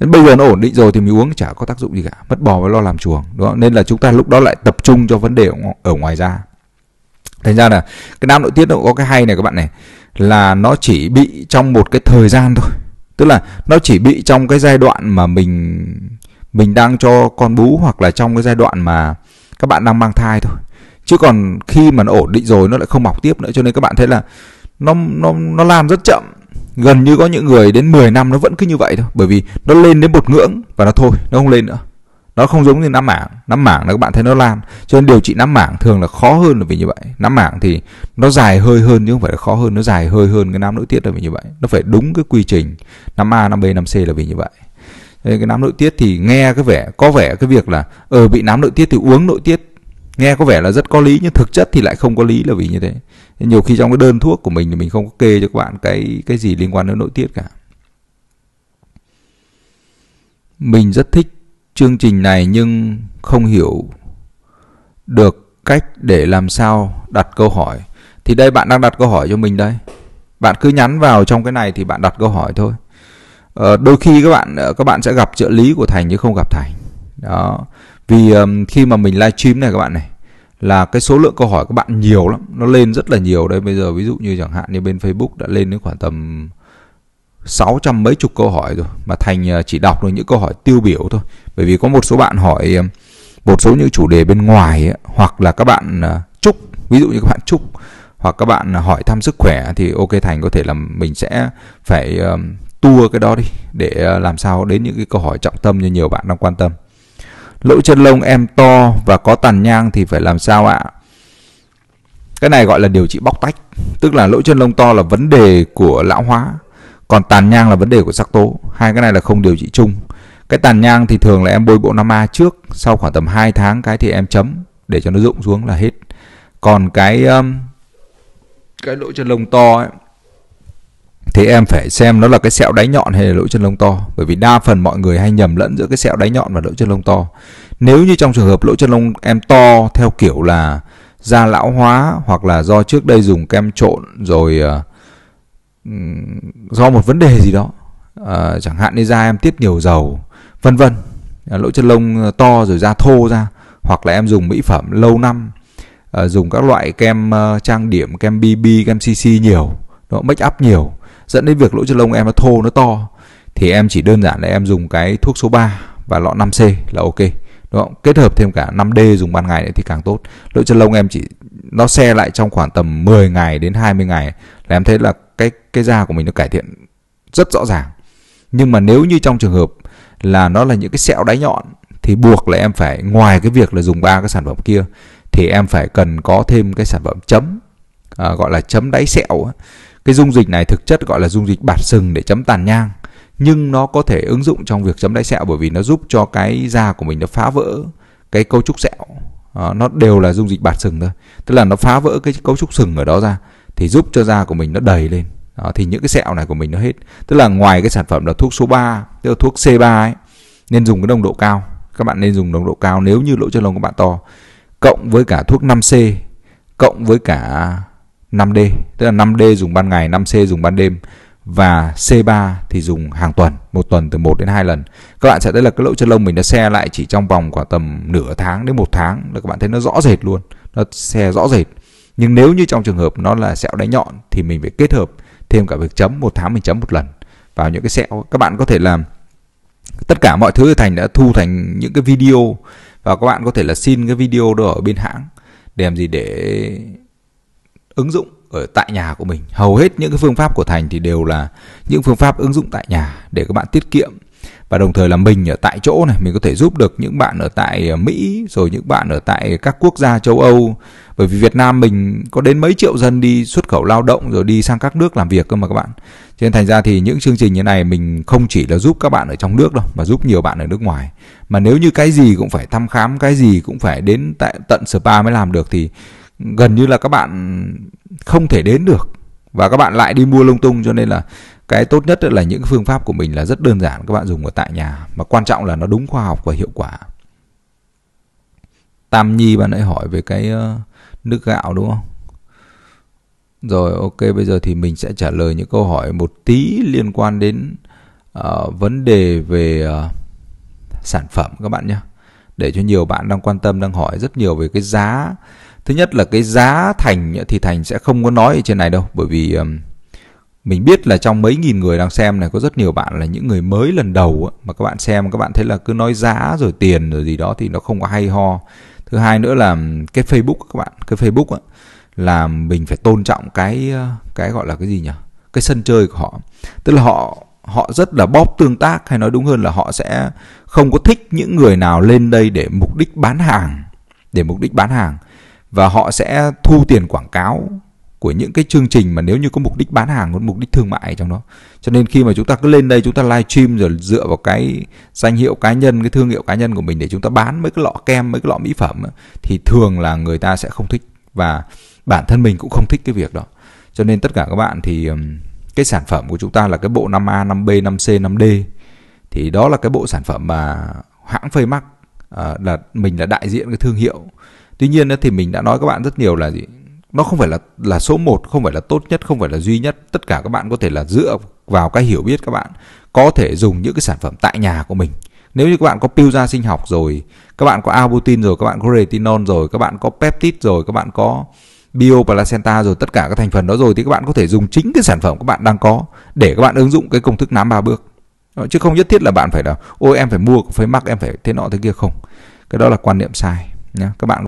Speaker 1: nên bây giờ nó ổn định rồi thì mình uống chả có tác dụng gì cả mất bò với lo làm chuồng đúng không? nên là chúng ta lúc đó lại tập trung cho vấn đề ở ngoài ra. thành ra là cái nam nội tiết nó có cái hay này các bạn này là nó chỉ bị trong một cái thời gian thôi tức là nó chỉ bị trong cái giai đoạn mà mình mình đang cho con bú hoặc là trong cái giai đoạn mà các bạn đang mang thai thôi chứ còn khi mà nó ổn định rồi nó lại không mọc tiếp nữa cho nên các bạn thấy là nó nó nó làm rất chậm gần như có những người đến 10 năm nó vẫn cứ như vậy thôi bởi vì nó lên đến một ngưỡng và nó thôi nó không lên nữa nó không giống như nắm mảng nắm mảng là các bạn thấy nó lan cho nên điều trị nắm mảng thường là khó hơn là vì như vậy nắm mảng thì nó dài hơi hơn chứ không phải là khó hơn nó dài hơi hơn cái nám nội tiết là vì như vậy nó phải đúng cái quy trình năm a năm b năm c là vì như vậy nên cái nám nội tiết thì nghe cái vẻ có vẻ cái việc là ờ ừ, bị nám nội tiết thì uống nội tiết nghe có vẻ là rất có lý nhưng thực chất thì lại không có lý là vì như thế nhiều khi trong cái đơn thuốc của mình thì mình không có kê cho các bạn cái cái gì liên quan đến nội tiết cả mình rất thích chương trình này nhưng không hiểu được cách để làm sao đặt câu hỏi thì đây bạn đang đặt câu hỏi cho mình đây bạn cứ nhắn vào trong cái này thì bạn đặt câu hỏi thôi ờ, đôi khi các bạn các bạn sẽ gặp trợ lý của thành chứ không gặp thành đó vì um, khi mà mình live stream này các bạn này là cái số lượng câu hỏi các bạn nhiều lắm nó lên rất là nhiều đây bây giờ ví dụ như chẳng hạn như bên Facebook đã lên đến khoảng tầm 600 mấy chục câu hỏi rồi mà thành ờ, chỉ đọc được những câu hỏi tiêu biểu thôi bởi vì có một số bạn hỏi một số những chủ đề bên ngoài ấy, hoặc là các bạn ờ, chúc ví dụ như các bạn chúc hoặc các bạn hỏi thăm sức khỏe thì ok thành có thể là mình sẽ phải tua cái đó đi để ờ, làm sao đến những cái câu hỏi trọng tâm như nhiều bạn đang quan tâm lỗ chân lông em to và có tàn nhang thì phải làm sao ạ? Cái này gọi là điều trị bóc tách, tức là lỗ chân lông to là vấn đề của lão hóa, còn tàn nhang là vấn đề của sắc tố. Hai cái này là không điều trị chung. Cái tàn nhang thì thường là em bôi bộ Nam A trước, sau khoảng tầm 2 tháng cái thì em chấm để cho nó rụng xuống là hết. Còn cái um, cái lỗ chân lông to ấy, thế em phải xem nó là cái sẹo đáy nhọn hay là lỗ chân lông to bởi vì đa phần mọi người hay nhầm lẫn giữa cái sẹo đáy nhọn và lỗ chân lông to nếu như trong trường hợp lỗ chân lông em to theo kiểu là da lão hóa hoặc là do trước đây dùng kem trộn rồi ờ, do một vấn đề gì đó uh, chẳng hạn như da em tiết nhiều dầu vân vân ờ, lỗ chân lông to rồi da thô ra hoặc là em dùng mỹ phẩm lâu năm dùng các loại kem trang điểm kem bb kem cc nhiều nó make up nhiều dẫn đến việc lỗ chân lông em nó thô nó to thì em chỉ đơn giản là em dùng cái thuốc số 3 và lọ 5C là ok đúng không? kết hợp thêm cả 5D dùng ban ngày thì càng tốt lỗ chân lông em chỉ nó xe lại trong khoảng tầm 10 ngày đến 20 ngày là em thấy là cái cái da của mình nó cải thiện rất rõ ràng nhưng mà nếu như trong trường hợp là nó là những cái sẹo đáy nhọn thì buộc là em phải ngoài cái việc là dùng ba cái sản phẩm kia thì em phải cần có thêm cái sản phẩm chấm à, gọi là chấm đáy sẹo ấy cái dung dịch này thực chất gọi là dung dịch bạt sừng để chấm tàn nhang, nhưng nó có thể ứng dụng trong việc chấm đáy sẹo bởi vì nó giúp cho cái da của mình nó phá vỡ cái cấu trúc sẹo. À, nó đều là dung dịch bạt sừng thôi. Tức là nó phá vỡ cái cấu trúc sừng ở đó ra thì giúp cho da của mình nó đầy lên. À, thì những cái sẹo này của mình nó hết. Tức là ngoài cái sản phẩm là thuốc số 3, tức là thuốc C3 ấy, nên dùng cái nồng độ cao. Các bạn nên dùng nồng độ cao nếu như lỗ chân lông của bạn to cộng với cả thuốc 5C cộng với cả 5D, tức là 5D dùng ban ngày, 5C dùng ban đêm và C3 thì dùng hàng tuần, một tuần từ 1 đến 2 lần. Các bạn sẽ thấy là cái lỗ chân lông mình đã xe lại chỉ trong vòng khoảng tầm nửa tháng đến một tháng là các bạn thấy nó rõ rệt luôn, nó xe rõ rệt. Nhưng nếu như trong trường hợp nó là sẹo đáy nhọn thì mình phải kết hợp thêm cả việc chấm một tháng mình chấm một lần vào những cái sẹo. Các bạn có thể làm tất cả mọi thứ thành đã thu thành những cái video và các bạn có thể là xin cái video đó ở bên hãng để làm gì để ứng dụng ở tại nhà của mình hầu hết những cái phương pháp của thành thì đều là những phương pháp ứng dụng tại nhà để các bạn tiết kiệm và đồng thời là mình ở tại chỗ này mình có thể giúp được những bạn ở tại ờ, Mỹ rồi những bạn ở tại các quốc gia châu Âu bởi vì Việt Nam mình có đến mấy triệu dân đi xuất khẩu lao động rồi đi sang các nước làm việc cơ mà các bạn cho nên thành ra thì những chương trình như này mình không chỉ là giúp các bạn ở trong nước đâu mà giúp nhiều bạn ở nước ngoài mà nếu như cái gì cũng phải thăm khám cái gì cũng phải đến tại tận spa mới làm được thì gần như là các bạn không thể đến được và các bạn lại đi mua lung tung cho nên là cái tốt nhất là những phương pháp của mình là rất đơn giản các bạn dùng ở tại nhà mà quan trọng là nó đúng khoa học và hiệu quả Tam Nhi bạn ấy hỏi về cái ờ, nước gạo đúng không rồi ok bây giờ thì mình sẽ trả lời những câu hỏi một tí liên quan đến uh, vấn đề về uh, sản phẩm các bạn nhé để cho nhiều bạn đang quan tâm đang hỏi rất nhiều về cái giá thứ nhất là cái giá thành thì thành sẽ không có nói ở trên này đâu bởi vì mình biết là trong mấy nghìn người đang xem này có rất nhiều bạn là những người mới lần đầu mà các bạn xem các bạn thấy là cứ nói giá rồi tiền rồi gì đó thì nó không có hay ho thứ hai nữa là cái facebook các bạn cái facebook là mình phải tôn trọng cái cái gọi là cái gì nhỉ cái sân chơi của họ tức là họ họ rất là bóp tương tác hay nói đúng hơn là họ sẽ không có thích những người nào lên đây để mục đích bán hàng để mục đích bán hàng và họ sẽ thu tiền quảng cáo của những cái chương trình mà nếu như có mục đích bán hàng có mục đích thương mại trong đó cho nên khi mà chúng ta cứ lên đây chúng ta live stream rồi dựa vào cái danh hiệu cá nhân cái thương hiệu cá nhân của mình để chúng ta bán mấy cái lọ kem mấy cái lọ mỹ phẩm thì thường là người ta sẽ không thích và bản thân mình cũng không thích cái việc đó cho nên tất cả các bạn thì cái sản phẩm của chúng ta là cái bộ 5A, 5B, 5C, 5D thì đó là cái bộ sản phẩm mà hãng Faymac à, ờ, là mình là đại diện cái thương hiệu Tuy nhiên thì mình đã nói các bạn rất nhiều là gì? Nó không phải là là số 1, không phải là tốt nhất, không phải là duy nhất. Tất cả các bạn có thể là dựa vào cái hiểu biết các bạn có thể dùng những cái sản phẩm tại nhà của mình. Nếu như các bạn có piu da sinh học rồi, các bạn có albutin rồi, các bạn có retinol rồi, các bạn có peptide rồi, các bạn có bio placenta rồi tất cả các thành phần đó rồi thì các bạn có thể dùng chính cái sản phẩm các bạn đang có để các bạn ứng dụng cái công thức nám ba bước chứ không nhất thiết là bạn phải là ôi em phải mua phải mắc em phải thế nọ thế kia không cái đó là quan niệm sai nhé các bạn